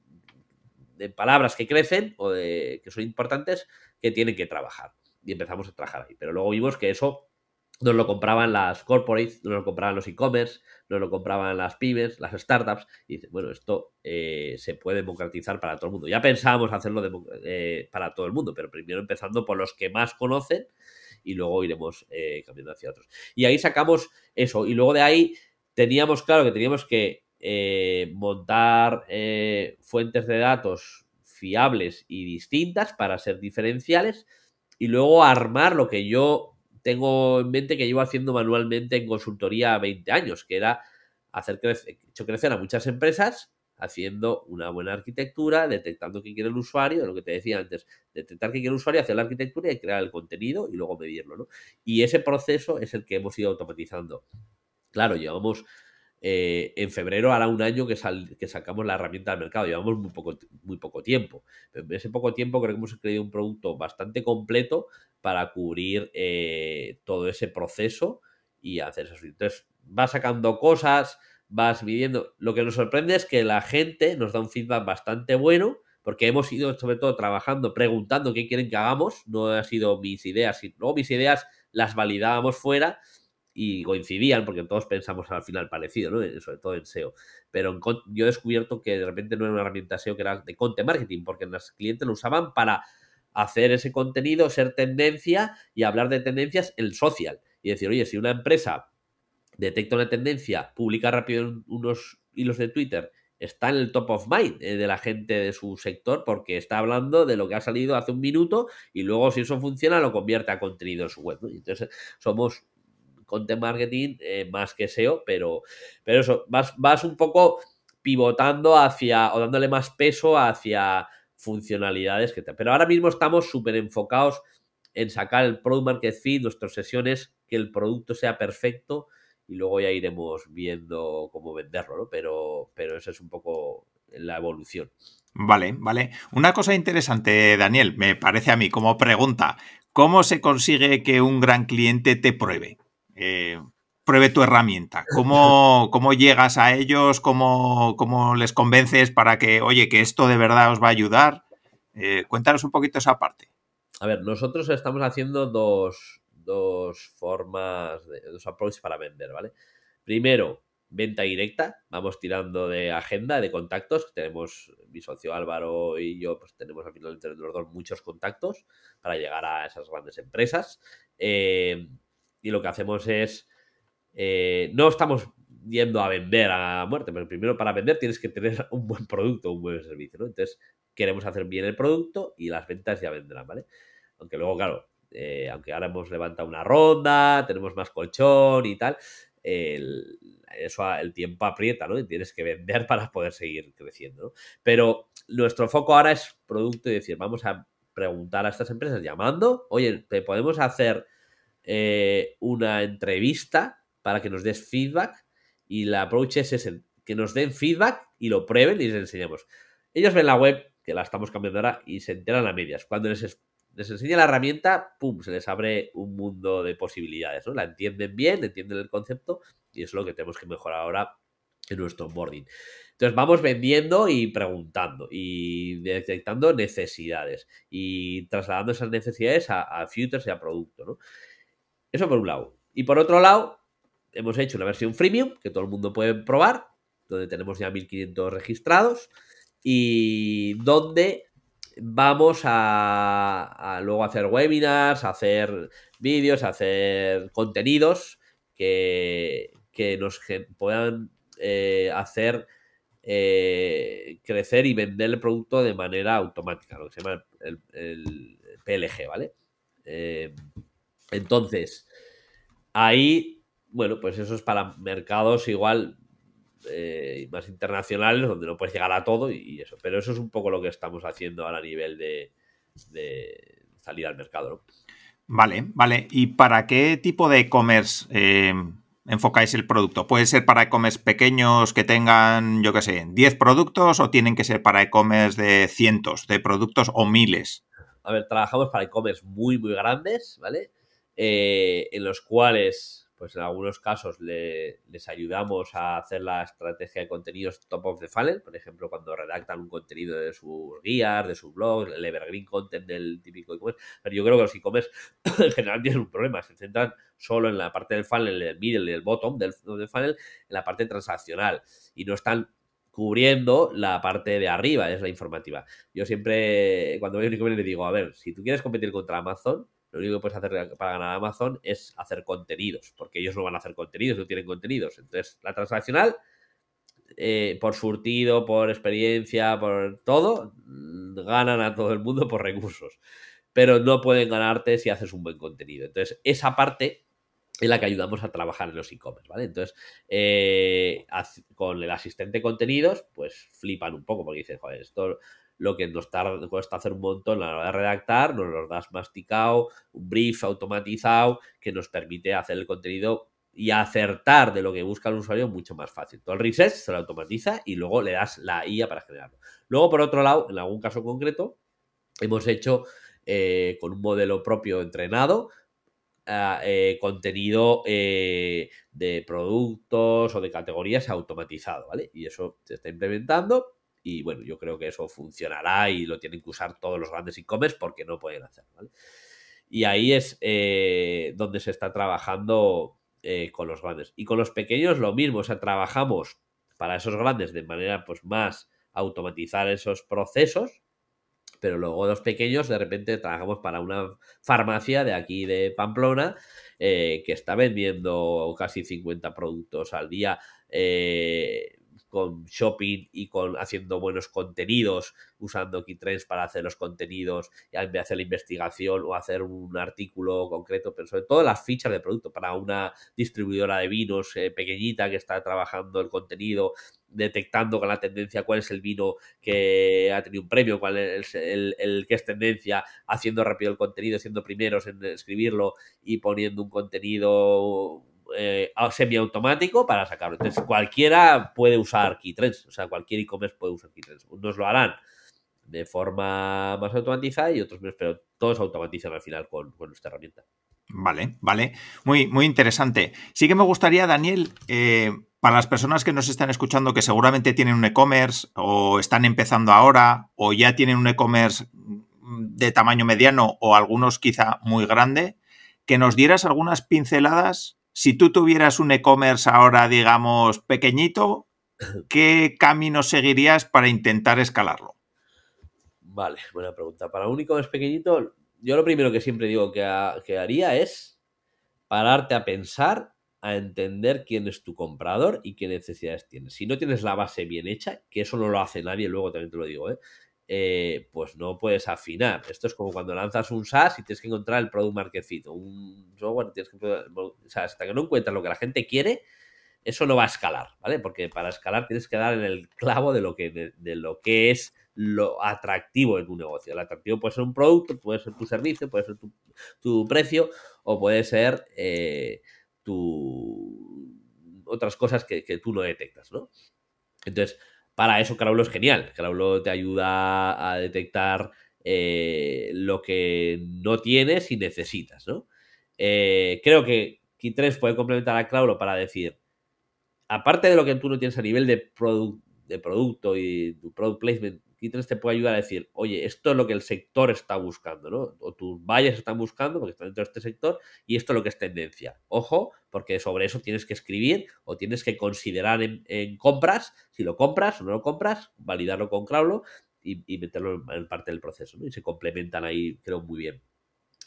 de, palabras que crecen o que son importantes que tienen que trabajar. Y empezamos a trabajar ahí. Pero luego vimos que eso nos lo compraban las corporates, nos lo compraban los e-commerce, nos lo compraban las pymes, las startups. Y dice, bueno, esto eh, se puede democratizar para todo el mundo. Ya pensábamos hacerlo eh, para todo el mundo, pero primero empezando por los que más conocen y luego iremos eh, cambiando hacia otros. Y ahí sacamos eso. Y luego de ahí teníamos claro que teníamos que eh, montar eh, fuentes de datos fiables y distintas para ser diferenciales y luego armar lo que yo tengo en mente que llevo haciendo manualmente en consultoría 20 años, que era hacer crecer, a muchas empresas haciendo una buena arquitectura, detectando qué quiere el usuario, lo que te decía antes, detectar qué quiere el usuario, hacer la arquitectura y crear el contenido y luego medirlo, ¿no? Y ese proceso es el que hemos ido automatizando. Claro, llevamos eh, en febrero hará un año que, que, sacamos la herramienta al mercado. Llevamos muy poco, muy poco tiempo. En ese poco tiempo creo que hemos creado un producto bastante completo para cubrir eh, todo ese proceso y hacer eso. Entonces, vas sacando cosas, vas midiendo. Lo que nos sorprende es que la gente nos da un feedback bastante bueno. Porque hemos ido, sobre todo, trabajando, preguntando qué quieren que hagamos. No ha sido mis ideas. no, mis ideas las validábamos fuera y coincidían, porque todos pensamos al final parecido, ¿no? Eh, sobre todo en SEO. Pero yo he descubierto que de repente no era una herramienta SEO que era de content marketing, porque los clientes lo usaban para hacer ese contenido, ser tendencia y hablar de tendencias en social. Y decir, oye, si una empresa detecta una tendencia, publica rápido unos hilos de Twitter, está en el top of mind eh, de la gente de su sector porque está hablando de lo que ha salido hace un minuto y luego si eso funciona lo convierte a contenido en su web. Entonces eh, somos content marketing eh, más que SEO, pero, pero eso, vas, un poco pivotando hacia o dándole más peso hacia funcionalidades que te... Pero ahora mismo estamos súper enfocados en sacar el Product Market Fit, nuestras sesiones, que el producto sea perfecto y luego ya iremos viendo cómo venderlo, ¿no? Pero, pero esa es un poco la evolución. Vale, vale. Una cosa interesante, Daniel, me parece a mí como pregunta, ¿cómo se consigue que un gran cliente te pruebe? Eh, pruebe tu herramienta. ¿Cómo, cómo llegas a ellos? ¿Cómo, les convences para que, oye, que esto de verdad os va a ayudar? Eh, cuéntanos un poquito esa parte. A ver, nosotros estamos haciendo dos, formas, de, dos approaches para vender, ¿vale? Primero, venta directa, vamos tirando de agenda, de contactos, tenemos mi socio Álvaro y yo, pues tenemos al final entre los dos muchos contactos para llegar a esas grandes empresas. Eh, y lo que hacemos es, eh, no estamos yendo a vender a muerte, pero primero para vender tienes que tener un buen producto, un buen servicio, ¿no? Entonces queremos hacer bien el producto y las ventas ya vendrán, ¿vale? Aunque luego, claro, eh, aunque ahora hemos levantado una ronda, tenemos más colchón y tal, eso el tiempo aprieta, ¿no? Y tienes que vender para poder seguir creciendo, ¿no? Pero nuestro foco ahora es producto y decir, vamos a preguntar a estas empresas llamando, oye, ¿te podemos hacer eh, una entrevista para que nos des feedback y la approach es ese, que nos den feedback y lo prueben y les enseñemos. Ellos ven la web, que la estamos cambiando ahora, y se enteran a medias. Cuando les, enseña la herramienta, ¡pum!, se les abre un mundo de posibilidades, ¿no? La entienden bien, entienden el concepto y es lo que tenemos que mejorar ahora en nuestro onboarding. Entonces vamos vendiendo y preguntando y detectando necesidades y trasladando esas necesidades a, a futures y a producto, ¿no? Eso por un lado. Y por otro lado, hemos hecho una versión freemium que todo el mundo puede probar, donde tenemos ya 1500 registrados y donde vamos a, luego hacer webinars, hacer vídeos, hacer contenidos que, nos puedan eh, hacer eh, crecer y vender el producto de manera automática, lo que se llama el, el PLG, ¿vale? Eh, entonces, ahí, bueno, pues eso es para mercados igual eh, más internacionales, donde no puedes llegar a todo y, eso. Pero eso es un poco lo que estamos haciendo ahora a nivel de, salir al mercado. ¿no? Vale, vale. ¿Y para qué tipo de e-commerce eh, enfocáis el producto? ¿Puede ser para e-commerce pequeños que tengan, yo qué sé, 10 productos o tienen que ser para e-commerce de cientos de productos o miles? A ver, trabajamos para e-commerce muy, muy grandes, ¿vale? Eh, en los cuales, pues en algunos casos, les ayudamos a hacer la estrategia de contenidos top of the funnel, por ejemplo, cuando redactan un contenido de sus guías, de sus blogs, el evergreen content del típico e-commerce. Pero yo creo que los e-commerce en general tienen un problema, se centran solo en la parte del funnel, en el middle, en el bottom del, del funnel, en la parte transaccional y no están cubriendo la parte de arriba, es la informativa. Yo siempre, cuando veo un e-commerce, le digo, a ver, si tú quieres competir contra Amazon, lo único que puedes hacer para ganar a Amazon es hacer contenidos, porque ellos no van a hacer contenidos, no tienen contenidos. Entonces, la transaccional, eh, por surtido, por experiencia, por todo, mm, ganan a todo el mundo por recursos. Pero no pueden ganarte si haces un buen contenido. Entonces, esa parte es la que ayudamos a trabajar en los e-commerce, ¿vale? Entonces, eh, con el asistente contenidos, pues flipan un poco porque dicen, joder, esto lo que nos cuesta hacer un montón a la hora de redactar, nos lo das masticado, un brief automatizado que nos permite hacer el contenido y acertar de lo que busca el usuario mucho más fácil. Todo el reset se lo automatiza y luego le das la IA para generarlo. Luego, por otro lado, en algún caso concreto, hemos hecho eh, con un modelo propio entrenado, ah, eh, contenido eh, de productos o de categorías automatizado, ¿vale? Y eso se está implementando y bueno, yo creo que eso funcionará y lo tienen que usar todos los grandes e-commerce porque no pueden hacer. ¿vale? Y ahí es eh, donde se está trabajando eh, con los grandes. Y con los pequeños lo mismo, o sea, trabajamos para esos grandes de manera pues más automatizar esos procesos, pero luego los pequeños de repente trabajamos para una farmacia de aquí de Pamplona eh, que está vendiendo casi 50 productos al día con shopping y con haciendo buenos contenidos, usando Keytrends para hacer los contenidos, en hacer la investigación o hacer un artículo concreto, pero sobre todo las fichas de producto para una distribuidora de vinos eh, pequeñita que está trabajando el contenido, detectando con la tendencia cuál es el vino que ha tenido un premio, cuál es el, el que es tendencia, haciendo rápido el contenido, siendo primeros en escribirlo y poniendo un contenido eh, semiautomático para sacarlo. Entonces, cualquiera puede usar Keytrends, o sea, cualquier e-commerce puede usar Keytrends. Unos lo harán de forma más automatizada y otros menos, pero todos automatizan al final con, con nuestra herramienta. Vale, vale. Muy, muy interesante. Sí que me gustaría, Daniel, eh, para las personas que nos están escuchando que seguramente tienen un e-commerce o están empezando ahora o ya tienen un e-commerce mm, de tamaño mediano o algunos quizá muy grande, que nos dieras algunas pinceladas si tú tuvieras un e-commerce ahora, digamos, pequeñito, ¿qué camino seguirías para intentar escalarlo? Vale, buena pregunta. Para un e-commerce pequeñito, yo lo primero que siempre digo que, haría es pararte a pensar, a entender quién es tu comprador y qué necesidades tienes. Si no tienes la base bien hecha, que eso no lo hace nadie, luego también te lo digo, ¿eh? Eh, pues no puedes afinar. Esto es como cuando lanzas un SaaS y tienes que encontrar el product market un software, hasta que no encuentras lo que la gente quiere, eso no va a escalar, ¿vale? Porque para escalar tienes que dar en el clavo de lo que, de, lo que es lo atractivo en un negocio. El atractivo puede ser un producto, puede ser tu servicio, puede ser tu, precio o puede ser eh, tu otras cosas que, que, tú no detectas, ¿no? Entonces, para eso Craulo es genial. Craulo te ayuda a detectar eh, lo que no tienes y necesitas, eh, creo que Key 3 puede complementar a Craulo para decir, aparte de lo que tú no tienes a nivel de, de producto y tu product placement te puede ayudar a decir, oye, esto es lo que el sector está buscando, ¿no? O tus vallas están buscando porque están dentro de este sector y esto es lo que es tendencia. Ojo, porque sobre eso tienes que escribir o tienes que considerar en, compras, si lo compras o no lo compras, validarlo con Crowlo y, meterlo en, parte del proceso, Y se complementan ahí, creo, muy bien.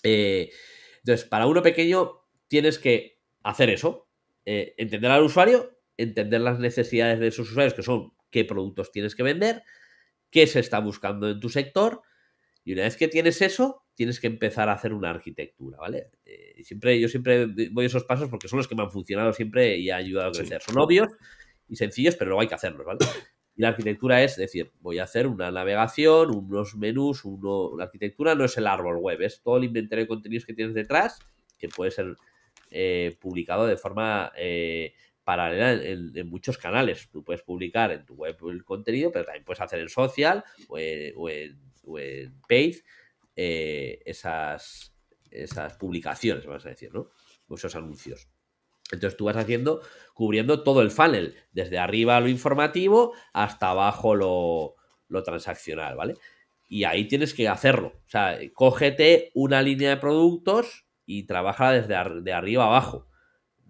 Eh, entonces, para uno pequeño tienes que hacer eso, eh, entender al usuario, entender las necesidades de esos usuarios, que son qué productos tienes que vender, qué se está buscando en tu sector y una vez que tienes eso, tienes que empezar a hacer una arquitectura, ¿vale? Eh, siempre, yo siempre voy esos pasos porque son los que me han funcionado siempre y ha ayudado a crecer. Son obvios y sencillos, pero luego hay que hacerlos, ¿vale? Y la arquitectura es decir, voy a hacer una navegación, unos menús, uno, la arquitectura no es el árbol web, es todo el inventario de contenidos que tienes detrás, que puede ser eh, publicado de forma eh, paralela en, muchos canales. Tú puedes publicar en tu web el contenido, pero también puedes hacer en social o en, page eh, esas, esas publicaciones, vamos a decir, ¿no? O esos anuncios. Entonces tú vas haciendo, cubriendo todo el funnel, desde arriba lo informativo hasta abajo lo, transaccional, ¿vale? Y ahí tienes que hacerlo. O sea, cógete una línea de productos y trabaja desde de arriba abajo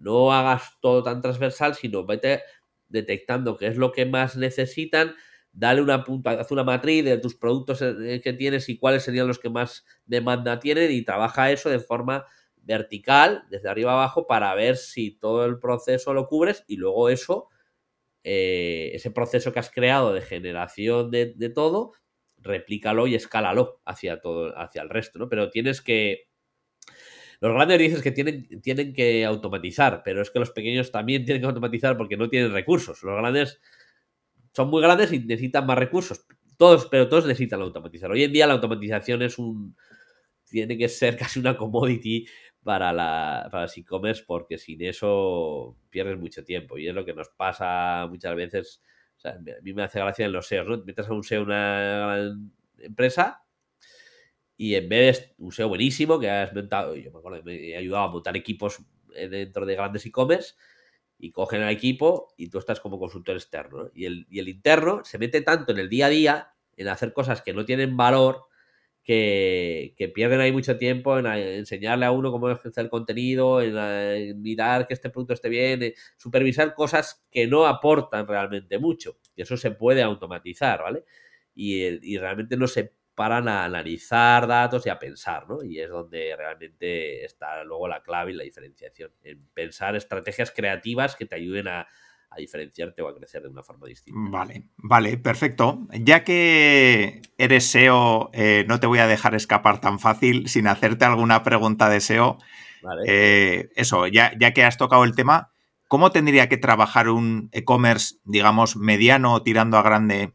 no hagas todo tan transversal, sino vete detectando qué es lo que más necesitan, dale una punta, haz una matriz de tus productos eh, eh, que tienes y cuáles serían los que más demanda tienen y trabaja eso de forma vertical, desde arriba abajo, para ver si todo el proceso lo cubres y luego eso, eh, ese proceso que has creado de generación de, todo, replícalo y escálalo hacia todo, hacia el resto, ¿no? Pero tienes que los grandes dices que tienen, tienen que automatizar, pero es que los pequeños también tienen que automatizar porque no tienen recursos. Los grandes son muy grandes y necesitan más recursos. Todos, pero todos necesitan automatizar. Hoy en día la automatización es un. tiene que ser casi una commodity para, la, para e-commerce porque sin eso pierdes mucho tiempo. Y es lo que nos pasa muchas veces. a mí me hace gracia en los SEOs, Mientras Mientras a un e una empresa y en vez de un SEO buenísimo, que has mentado, yo me acuerdo, me he ayudado a montar equipos eh, dentro de grandes e-commerce, y cogen al equipo y tú estás como consultor externo. Y, el, interno se mete tanto en el día a día, en hacer cosas que no tienen valor, que, pierden ahí mucho tiempo en enseñarle a uno cómo hacer el contenido, en, mirar que este producto esté bien, supervisar cosas que no aportan realmente mucho. Y eso se puede automatizar, ¿vale? Y, y realmente no se paran a analizar datos y a pensar, ¿no? Y es donde realmente está luego la clave y la diferenciación, en pensar estrategias creativas que te ayuden a, diferenciarte o a crecer de una forma distinta. Vale, vale, perfecto. Ya que eres SEO, eh, no te voy a dejar escapar tan fácil sin hacerte alguna pregunta de SEO. Vale. Eh, eso, ya, ya, que has tocado el tema, ¿cómo tendría que trabajar un e-commerce, digamos, mediano o tirando a grande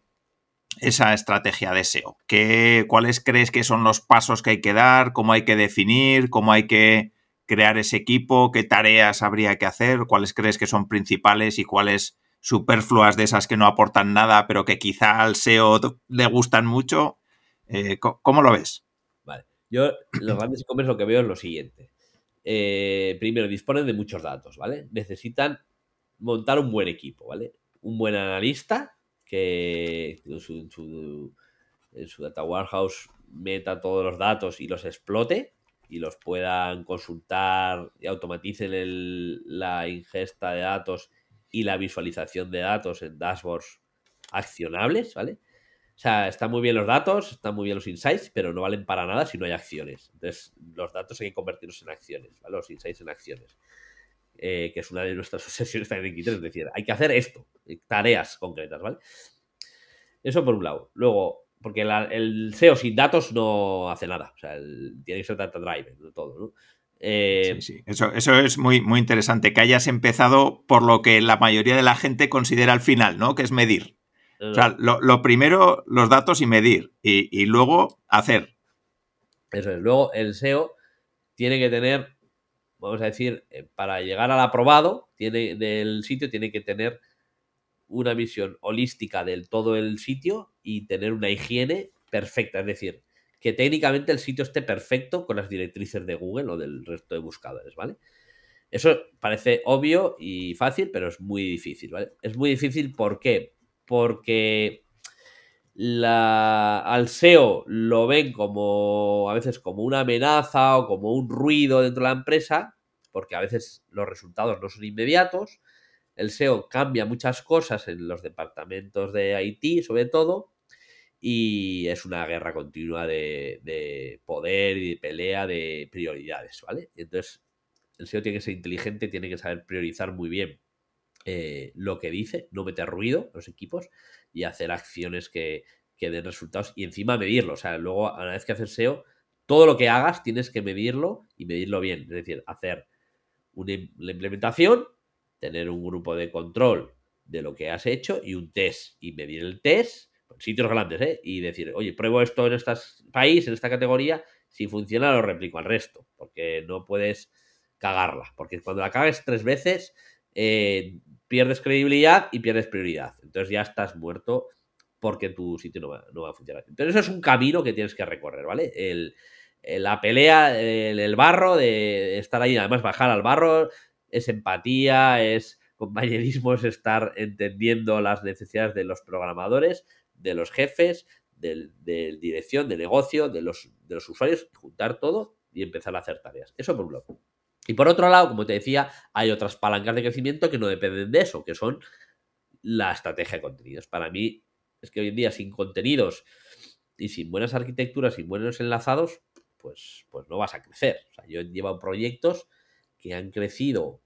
esa estrategia de SEO? ¿Qué, ¿Cuáles crees que son los pasos que hay que dar? ¿Cómo hay que definir? ¿Cómo hay que crear ese equipo? ¿Qué tareas habría que hacer? ¿Cuáles crees que son principales y cuáles superfluas de esas que no aportan nada, pero que quizá al SEO le gustan mucho? Eh, ¿Cómo lo ves? Vale. Yo, los grandes e lo que veo es lo siguiente. Eh, primero, disponen de muchos datos, ¿vale? Necesitan montar un buen equipo, ¿vale? Un buen analista que en su, data warehouse meta todos los datos y los explote y los puedan consultar y automaticen la ingesta de datos y la visualización de datos en dashboards accionables, ¿vale? O sea, están muy bien los datos, están muy bien los insights, pero no valen para nada si no hay acciones. Entonces, los datos hay que convertirlos en acciones, ¿vale? Los insights en acciones. Eh, que es una de nuestras asociaciones, también es decir, hay que hacer esto, eh, tareas concretas, ¿vale? Eso por un lado. Luego, porque el SEO sin datos no hace nada, o sea, tiene que ser data driver, todo, ¿no? Eh, sí, sí. Eso, eso, es muy, muy interesante, que hayas empezado por lo que la mayoría de la gente considera al final, ¿no? Que es medir. o sea, lo, primero, los datos y medir, y, y luego hacer. Eso es. Luego, el SEO tiene que tener vamos a decir, eh, para llegar al aprobado tiene, del sitio tiene que tener una visión holística del todo el sitio y tener una higiene perfecta, es decir, que técnicamente el sitio esté perfecto con las directrices de Google o del resto de buscadores, ¿vale? Eso parece obvio y fácil, pero es muy difícil, ¿vale? Es muy difícil ¿por qué? Porque la, al SEO lo ven como a veces como una amenaza o como un ruido dentro de la empresa, porque a veces los resultados no son inmediatos. El SEO cambia muchas cosas en los departamentos de Haití, sobre todo, y es una guerra continua de, poder y de pelea de prioridades, ¿vale? Entonces, el SEO tiene que ser inteligente, tiene que saber priorizar muy bien eh, lo que dice, no meter ruido los equipos y hacer acciones que, den resultados y encima medirlo. O sea, luego, a la vez que haces SEO, todo lo que hagas tienes que medirlo y medirlo bien. Es decir, hacer una, la implementación, tener un grupo de control de lo que has hecho y un test. Y medir el test, sitios grandes, ¿eh? Y decir, oye, pruebo esto en este país, en esta categoría, si funciona lo replico al resto, porque no puedes cagarla, porque cuando la cagues tres veces, eh, pierdes credibilidad y pierdes prioridad. Entonces ya estás muerto porque tu sitio no va, a funcionar. Pero eso es un camino que tienes que recorrer, ¿vale? la pelea, el, barro, de estar ahí, además bajar al barro, es empatía, es compañerismo, es estar entendiendo las necesidades de los programadores, de los jefes, de, de dirección, de negocio, de los, de los usuarios, juntar todo y empezar a hacer tareas. Eso por un lado. Y por otro lado, como te decía, hay otras palancas de crecimiento que no dependen de eso, que son la estrategia de contenidos. Para mí, es que hoy en día sin contenidos y sin buenas arquitecturas, sin buenos enlazados, pues, pues no vas a crecer. O sea, yo llevo proyectos que han crecido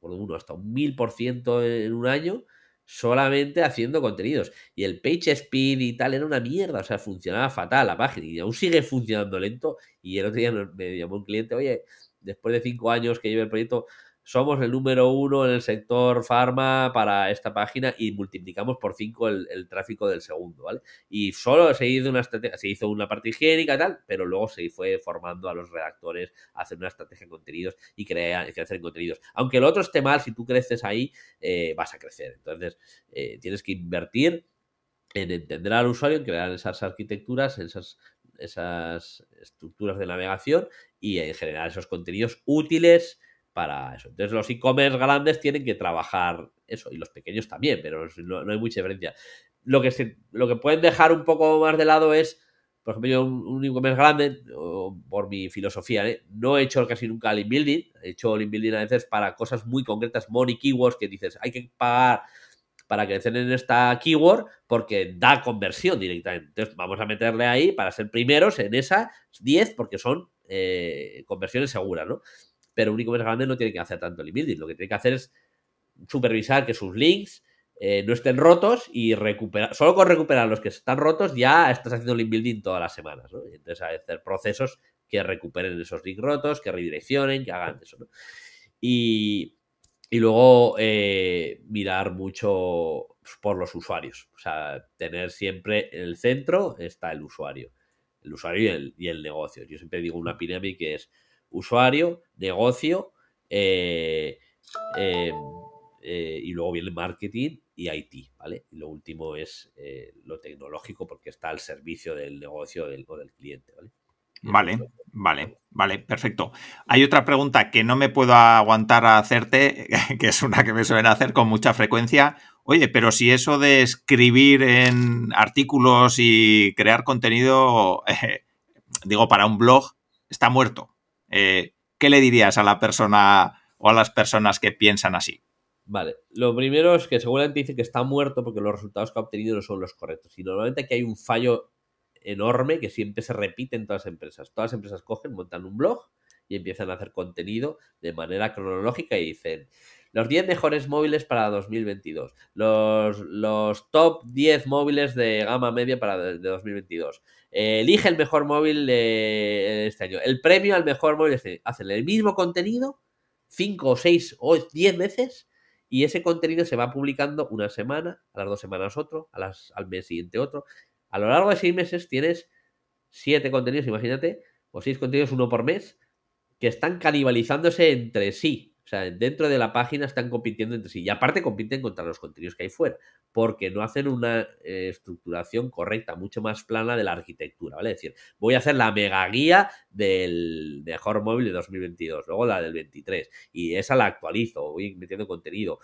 por uno hasta un mil por ciento en un año solamente haciendo contenidos. Y el page speed y tal era una mierda, o sea, funcionaba fatal la página y aún sigue funcionando lento. Y el otro día me llamó un cliente, oye, después de cinco años que lleva el proyecto, somos el número uno en el sector farma para esta página y multiplicamos por cinco el, tráfico del segundo, ¿vale? Y solo se hizo una se hizo una parte higiénica y tal, pero luego se fue formando a los redactores a hacer una estrategia de contenidos y crear, contenidos. Aunque el otro esté mal, si tú creces ahí, eh, vas a crecer. Entonces, eh, tienes que invertir en entender al usuario, en crear esas arquitecturas, esas esas estructuras de navegación y en eh, general esos contenidos útiles para eso. Entonces los e-commerce grandes tienen que trabajar eso y los pequeños también, pero no, hay mucha diferencia. Lo que, se, lo que pueden dejar un poco más de lado es, por ejemplo, yo un, e-commerce grande, por mi filosofía, ¿eh? no he hecho casi nunca link building, he hecho link building a veces para cosas muy concretas, money keywords que dices, hay que pagar para crecer en esta keyword porque da conversión directamente. Entonces vamos a meterle ahí para ser primeros en esas 10 porque son eh, conversiones seguras, ¿no? Pero un e-commerce grande no tiene que hacer tanto el building. Lo que tiene que hacer es supervisar que sus links eh, no estén rotos y recuperar, solo con recuperar los que están rotos ya estás haciendo el building todas las semanas, ¿no? Entonces hacer procesos que recuperen esos links rotos, que redireccionen, que hagan eso, ¿no? Y, y luego eh, mirar mucho por los usuarios. O sea, tener siempre en el centro está el usuario. El usuario y el, negocio. Yo siempre digo una pirámide que es usuario, negocio, eh, eh, y luego viene marketing y IT, ¿vale? Y lo último es lo tecnológico porque está al servicio del negocio o del cliente, ¿vale? Vale, vale, vale, perfecto. Hay otra pregunta que no me puedo aguantar a hacerte, que es una que me suelen hacer con mucha frecuencia. Oye, pero si eso de escribir en artículos y crear contenido, digo, para un blog, está muerto. Eh, ¿Qué le dirías a la persona o a las personas que piensan así? Vale, lo primero es que seguramente dice que está muerto porque los resultados que ha obtenido no son los correctos. Y normalmente aquí hay un fallo enorme que siempre se repite en todas las empresas. Todas las empresas cogen, montan un blog y empiezan a hacer contenido de manera cronológica y dicen los 10 mejores móviles para 2022, los, los top 10 móviles de gama media para de, 2022, elige el mejor móvil de este año, el premio al mejor móvil de este año. Hacen el mismo contenido 5 o 6 o 10 veces y ese contenido se va publicando una semana, a las dos semanas otro, a las, al mes siguiente otro, a lo largo de seis meses tienes siete contenidos, imagínate, o seis contenidos, uno por mes, que están canibalizándose entre sí. O sea, dentro de la página están compitiendo entre sí. Y aparte compiten contra los contenidos que hay fuera, porque no hacen una eh, estructuración correcta, mucho más plana de la arquitectura, ¿vale? Es decir, voy a hacer la mega guía del mejor móvil de 2022, luego la del 23, y esa la actualizo, voy metiendo contenido,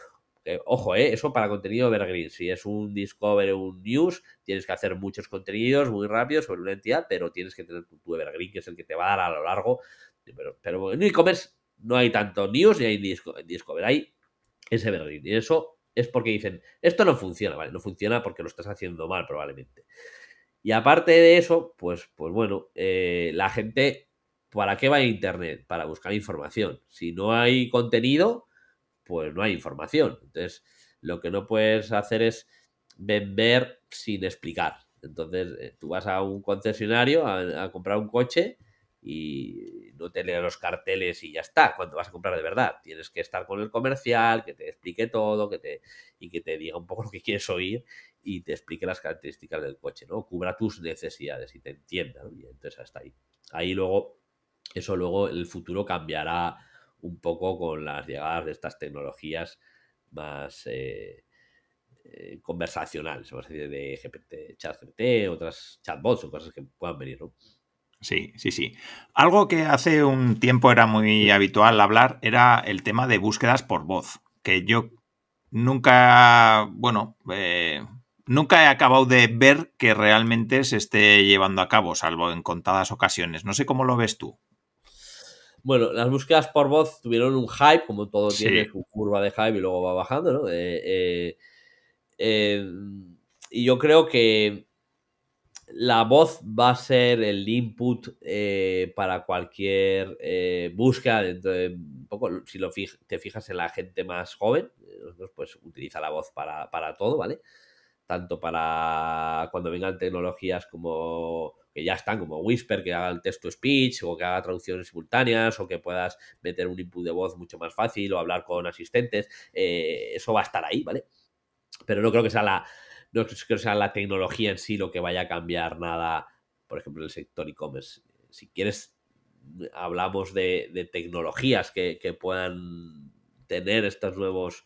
eh, ojo, eh, eso para contenido evergreen. Si es un discover, un news, tienes que hacer muchos contenidos muy rápidos sobre una entidad, pero tienes que tener tu, evergreen, que es el que te va a dar a lo largo. Pero, en e-commerce no hay tanto news y hay disco, discover, hay ese evergreen. Y eso es porque dicen, esto no funciona, ¿vale? No funciona porque lo estás haciendo mal probablemente. Y aparte de eso, pues, pues bueno, eh, la gente, ¿para qué va a Internet? Para buscar información. Si no hay contenido, pues no hay información. Entonces, lo que no puedes hacer es vender sin explicar. Entonces, eh, tú vas a un concesionario a, comprar un coche y no te lees los carteles y ya está, cuando vas a comprar de verdad. Tienes que estar con el comercial, que te explique todo, que te y que te diga un poco lo que quieres oír y te explique las características del coche, ¿no? Cubra tus necesidades y te entienda, entonces hasta ahí. Ahí luego, eso luego el futuro cambiará un poco con las llegadas de estas tecnologías más eh, eh, conversacionales, de GPT, otras chatbots o cosas que puedan venir, Sí, sí, sí. Algo que hace un tiempo era muy habitual hablar era el tema de búsquedas por voz, que yo nunca, bueno, eh, nunca he acabado de ver que realmente se esté llevando a cabo, salvo en contadas ocasiones. No sé cómo lo ves tú. Bueno, las búsquedas por voz tuvieron un hype, como todo tiene su curva de hype y luego va bajando, ¿no? Eh, eh, eh, y yo creo que la voz va a ser el input para cualquier búsqueda. si lo te fijas en la gente más joven, pues utiliza la voz para, todo, ¿vale? Tanto para cuando vengan tecnologías como que ya están, como Whisper, que haga el texto to speech o que haga traducciones simultáneas o que puedas meter un input de voz mucho más fácil o hablar con asistentes, eh, eso va a estar ahí, ¿vale? Pero no creo que sea la, que sea la tecnología en sí lo que vaya a cambiar nada, por ejemplo, en el sector e-commerce. Si quieres, hablamos de, tecnologías que, puedan tener estos nuevos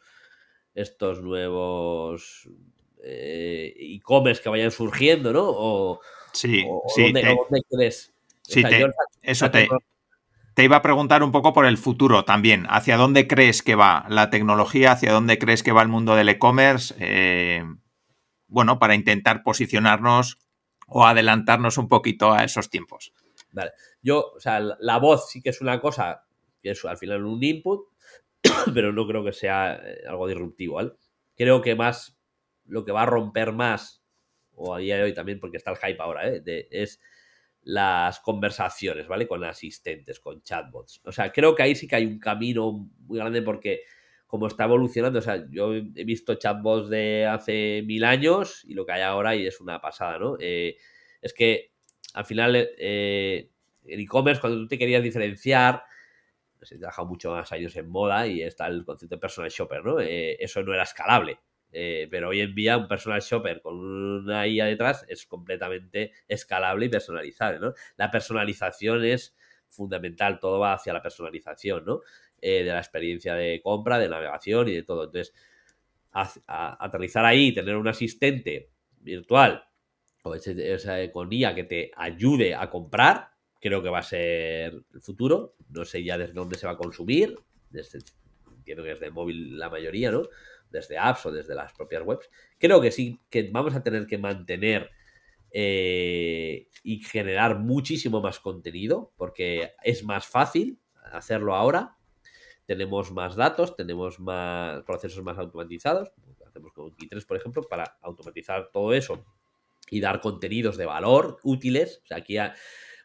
estos nuevos eh, e-commerce que vayan surgiendo, ¿no? O, Sí, sí. te, eso te, iba a preguntar un poco por el futuro también. ¿Hacia dónde crees que va la tecnología? ¿Hacia dónde crees que va el mundo del e-commerce? Eh, bueno, para intentar posicionarnos o adelantarnos un poquito a esos tiempos. Vale. Yo, o sea, la voz sí que es una cosa, que es al final un input, pero no creo que sea eh, algo disruptivo, Creo que más, lo que va a romper más o a día de hoy también, porque está el hype ahora, ¿eh? es las conversaciones, ¿vale? Con asistentes, con chatbots. O sea, creo que ahí sí que hay un camino muy grande porque como está evolucionando, o sea, yo he visto chatbots de hace mil años y lo que hay ahora y es una pasada, ¿no? Eh, es que al final eh, en el e-commerce, cuando tú te querías diferenciar, se trabajado mucho más años en moda y está el concepto de personal shopper, ¿no? eso no era escalable. Eh, pero hoy en día un personal shopper con una IA detrás es completamente escalable y personalizable, ¿no? La personalización es fundamental, todo va hacia la personalización, ¿no? Eh, de la experiencia de compra, de navegación y de todo. Entonces, aterrizar ahí, tener un asistente virtual o, con IA que te ayude a comprar, creo que va a ser el futuro. No sé ya desde dónde se va a consumir, entiendo que desde el móvil la mayoría, ¿no? desde apps o desde las propias webs. Creo que sí, que vamos a tener que mantener eh, y generar muchísimo más contenido, porque es más fácil hacerlo ahora. Tenemos más datos, tenemos más procesos más automatizados, hacemos con q 3 por ejemplo, para automatizar todo eso y dar contenidos de valor útiles. O sea, aquí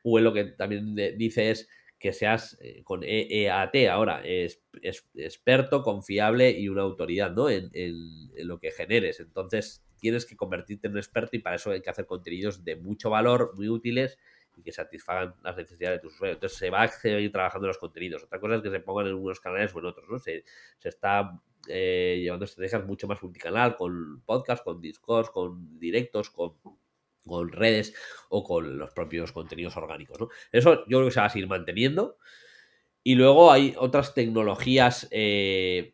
lo que también dice es que seas eh, con EAT e ahora, es, experto, confiable y una autoridad, ¿no? En, lo que generes. Entonces, tienes que convertirte en un experto y para eso hay que hacer contenidos de mucho valor, muy útiles y que satisfagan las necesidades de tus usuarios. Entonces, se va a seguir trabajando en los contenidos. Otra cosa es que se pongan en unos canales o en otros, ¿no? Se, se está eh, llevando estrategias mucho más multicanal, con podcast, con discos, con directos, con con redes o con los propios contenidos orgánicos. Eso yo creo que se va a seguir manteniendo. Y luego hay otras tecnologías eh,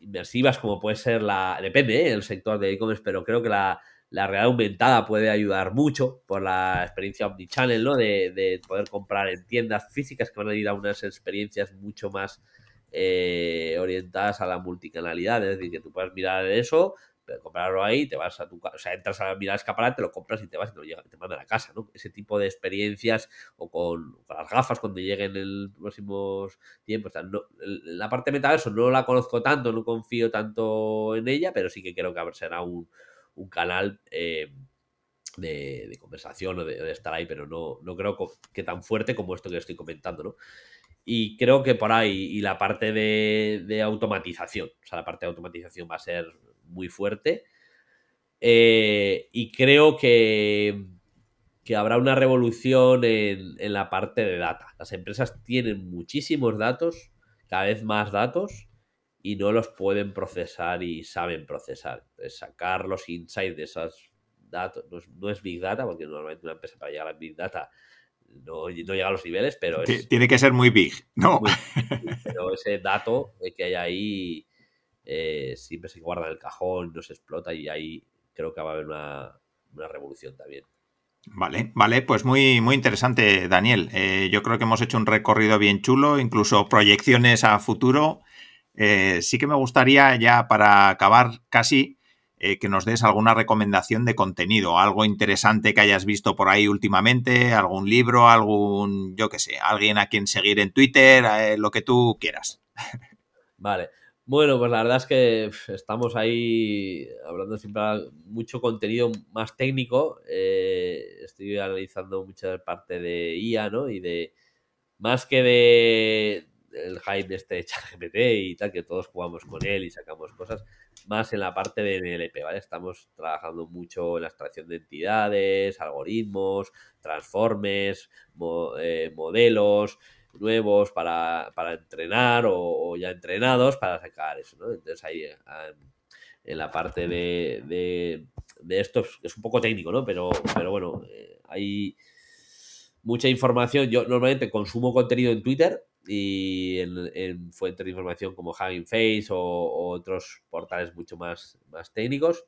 inmersivas, como puede ser la. Depende ¿eh? el sector de e-commerce, pero creo que la, realidad aumentada puede ayudar mucho por la experiencia omnichannel, ¿no? De, poder comprar en tiendas físicas que van a ir a unas experiencias mucho más eh, orientadas a la multicanalidad. Es decir, que tú puedas mirar eso, comprarlo ahí, te vas a tu casa, o sea, entras a mirar escaparate, lo compras y te vas y te lo te mandan casa, ¿no? Ese tipo de experiencias o con, las gafas cuando lleguen en los próximos tiempos. sea, la parte metaverso no la conozco tanto, no confío tanto en ella, pero sí que creo que será un, canal eh, de, conversación o de, estar ahí, pero no, no creo que tan fuerte como esto que estoy comentando, ¿no? Y creo que por ahí, y la parte de, de automatización, o sea, la parte de automatización va a ser muy fuerte. Eh, y creo que, que habrá una revolución en, la parte de data. Las empresas tienen muchísimos datos, cada vez más datos, y no los pueden procesar y saben procesar. sacar los insights de esos datos no es, Big Data, porque normalmente una empresa para llegar a Big Data no, llega a los niveles, pero Tiene que ser muy big, ¿no? pero ese dato que hay ahí eh, siempre se guarda el cajón, no se explota y ahí creo que va a haber una, revolución también. Vale, vale, pues muy, muy interesante, Daniel. Eh, yo creo que hemos hecho un recorrido bien chulo, incluso proyecciones a futuro. Eh, sí que me gustaría ya para acabar casi que nos des alguna recomendación de contenido, algo interesante que hayas visto por ahí últimamente, algún libro, algún, yo qué sé, alguien a quien seguir en Twitter, lo que tú quieras. Vale, bueno, pues la verdad es que estamos ahí hablando siempre mucho contenido más técnico. Eh, estoy analizando mucha parte de IA, ¿no? Y de más que de el hype de este ChatGPT y tal, que todos jugamos con él y sacamos cosas, más en la parte de NLP, ¿vale? Estamos trabajando mucho en la extracción de entidades, algoritmos, transformes, eh, modelos, nuevos para, para entrenar o, ya entrenados para sacar eso, ¿no? Entonces ahí ah, en la parte de, de, esto es un poco técnico, ¿no? Pero, pero bueno, eh, hay mucha información. Yo normalmente consumo contenido en Twitter y en, en fuentes de información como Hugging Face o, otros portales mucho más, más técnicos.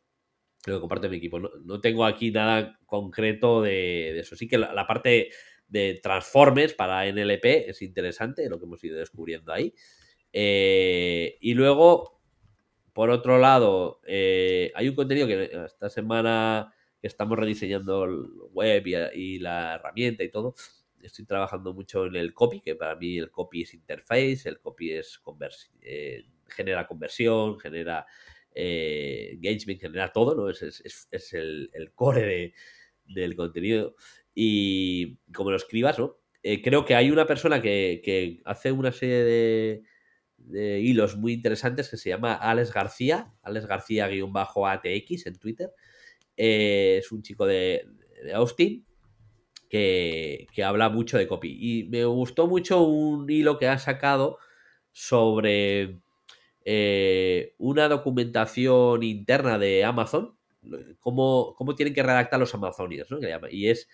Lo que comparto mi equipo. No, tengo aquí nada concreto de, eso. Sí que la parte de Transformers para NLP, es interesante lo que hemos ido descubriendo ahí. Eh, y luego, por otro lado, eh, hay un contenido que esta semana estamos rediseñando el web y, la herramienta y todo. Estoy trabajando mucho en el copy, que para mí el copy es interface, el copy es eh, genera conversión, genera engagement, genera todo, ¿no? Es, el, core del contenido y como lo escribas, ¿no? Eh, creo que hay una persona que, hace una serie de, hilos muy interesantes que se llama Alex García, Alex García-ATX en Twitter. Eh, es un chico de, Austin que, habla mucho de copy. Y me gustó mucho un hilo que ha sacado sobre eh, una documentación interna de Amazon, cómo, cómo tienen que redactar los amazonias, ¿no? Y es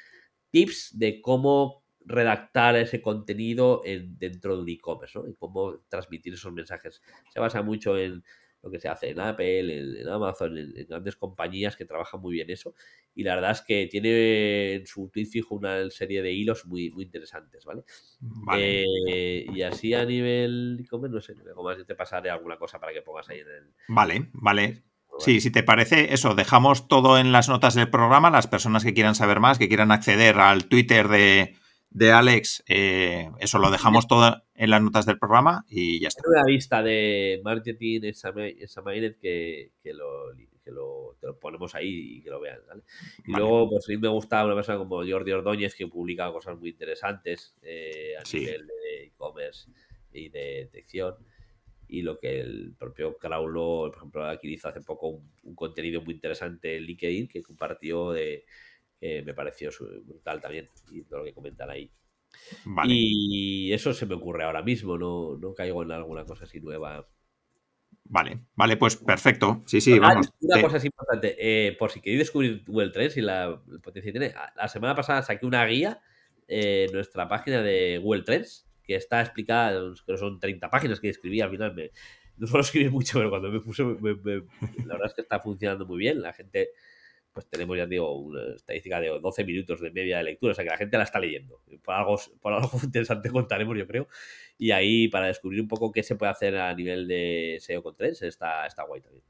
tips de cómo redactar ese contenido dentro del e-commerce ¿no? y cómo transmitir esos mensajes. Se basa mucho en lo que se hace en Apple, en, Amazon, en, grandes compañías que trabajan muy bien eso. Y la verdad es que tiene en su tweet fijo una serie de hilos muy, interesantes, ¿vale? Eh, y así a nivel e-commerce, no sé, como más te pasaré alguna cosa para que pongas ahí en el... Vale, vale. Sí, si te parece, eso, dejamos todo en las notas del programa, las personas que quieran saber más, que quieran acceder al Twitter de, de Alex, eh, eso lo dejamos todo en las notas del programa y ya está. Una vista de Marketing esa que, que, lo, ponemos ahí y que lo vean. Y luego, pues a mí me gusta una persona como Jordi Ordóñez que publica cosas muy interesantes eh, a nivel de e-commerce y de detección y lo que el propio Craulo, por ejemplo, aquí hizo hace poco un, contenido muy interesante en LinkedIn que compartió de, me pareció brutal también y todo lo que comentan ahí. Y eso se me ocurre ahora mismo, no, no caigo en alguna cosa así nueva. Vale, vale, pues perfecto. Sí, sí, ah, vamos. Una cosa es importante, eh, por si queréis descubrir Google Trends y la potencia que tiene, la semana pasada saqué una guía eh, en nuestra página de Google Trends está explicada, creo son 30 páginas que escribí, al final me, no suelo escribir mucho, pero cuando me puse, la verdad es que está funcionando muy bien, la gente, pues tenemos ya digo una estadística de 12 minutos de media de lectura, o sea que la gente la está leyendo, por algo, por algo interesante contaremos yo creo, y ahí para descubrir un poco qué se puede hacer a nivel de SEO con tres está, está guay también.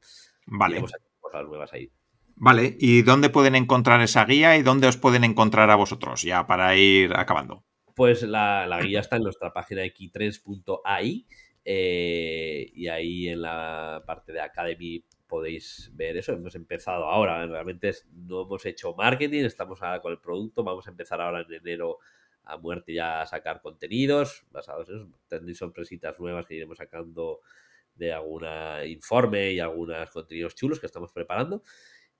Vale. cosas nuevas ahí. Vale, ¿y dónde pueden encontrar esa guía y dónde os pueden encontrar a vosotros? Ya para ir acabando. Pues la, guía está en nuestra página x3.ai eh, y ahí en la parte de Academy podéis ver eso. Hemos empezado ahora, ¿eh? realmente no hemos hecho marketing, estamos ahora con el producto, vamos a empezar ahora en enero a muerte ya a sacar contenidos basados en eso. Tendréis sorpresitas nuevas que iremos sacando de algún informe y algunos contenidos chulos que estamos preparando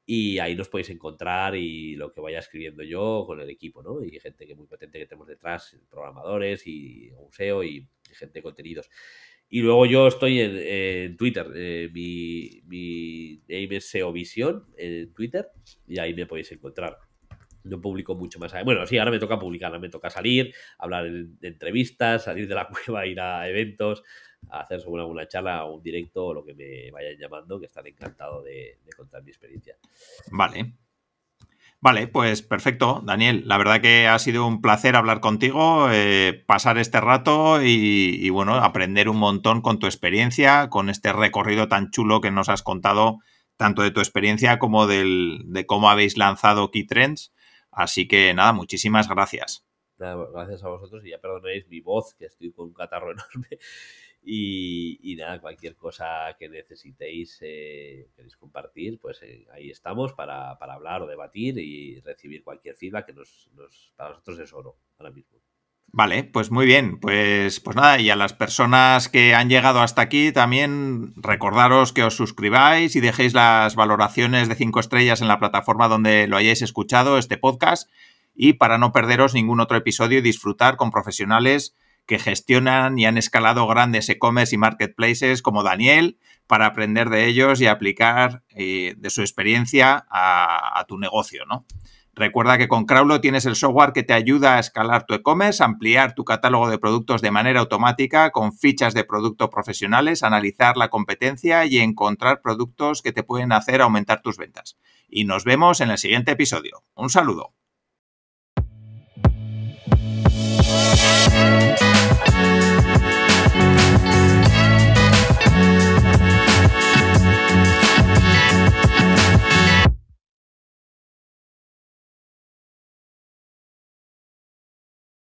y ahí nos podéis encontrar y lo que vaya escribiendo yo con el equipo, ¿no? Y gente que muy potente que tenemos detrás, programadores y museo y gente de contenidos. Y luego yo estoy en, Twitter, eh, mi, mi Visión en Twitter y ahí me podéis encontrar. No publico mucho más. Bueno, sí, ahora me toca publicar, me toca salir, hablar de entrevistas, salir de la cueva, ir a eventos, a hacer según alguna charla o un directo o lo que me vayan llamando, que estaré encantado de, contar mi experiencia. Vale. Vale, pues perfecto, Daniel. La verdad que ha sido un placer hablar contigo, eh, pasar este rato y, bueno, aprender un montón con tu experiencia, con este recorrido tan chulo que nos has contado, tanto de tu experiencia como de cómo habéis lanzado Key Trends. Así que nada, muchísimas gracias. gracias a vosotros y ya perdonéis mi voz, que estoy con un catarro enorme. Y, nada, cualquier cosa que necesitéis, eh, queréis compartir, pues eh, ahí estamos para, hablar o debatir y recibir cualquier feedback que nos, para nosotros es oro ahora mismo. Vale, pues muy bien, pues, pues nada, y a las personas que han llegado hasta aquí también recordaros que os suscribáis y dejéis las valoraciones de cinco estrellas en la plataforma donde lo hayáis escuchado, este podcast, y para no perderos ningún otro episodio y disfrutar con profesionales que gestionan y han escalado grandes e-commerce y marketplaces como Daniel para aprender de ellos y aplicar eh, de su experiencia a, tu negocio, Recuerda que con Crowlo tienes el software que te ayuda a escalar tu e-commerce, ampliar tu catálogo de productos de manera automática con fichas de productos profesionales, analizar la competencia y encontrar productos que te pueden hacer aumentar tus ventas. Y nos vemos en el siguiente episodio. Un saludo.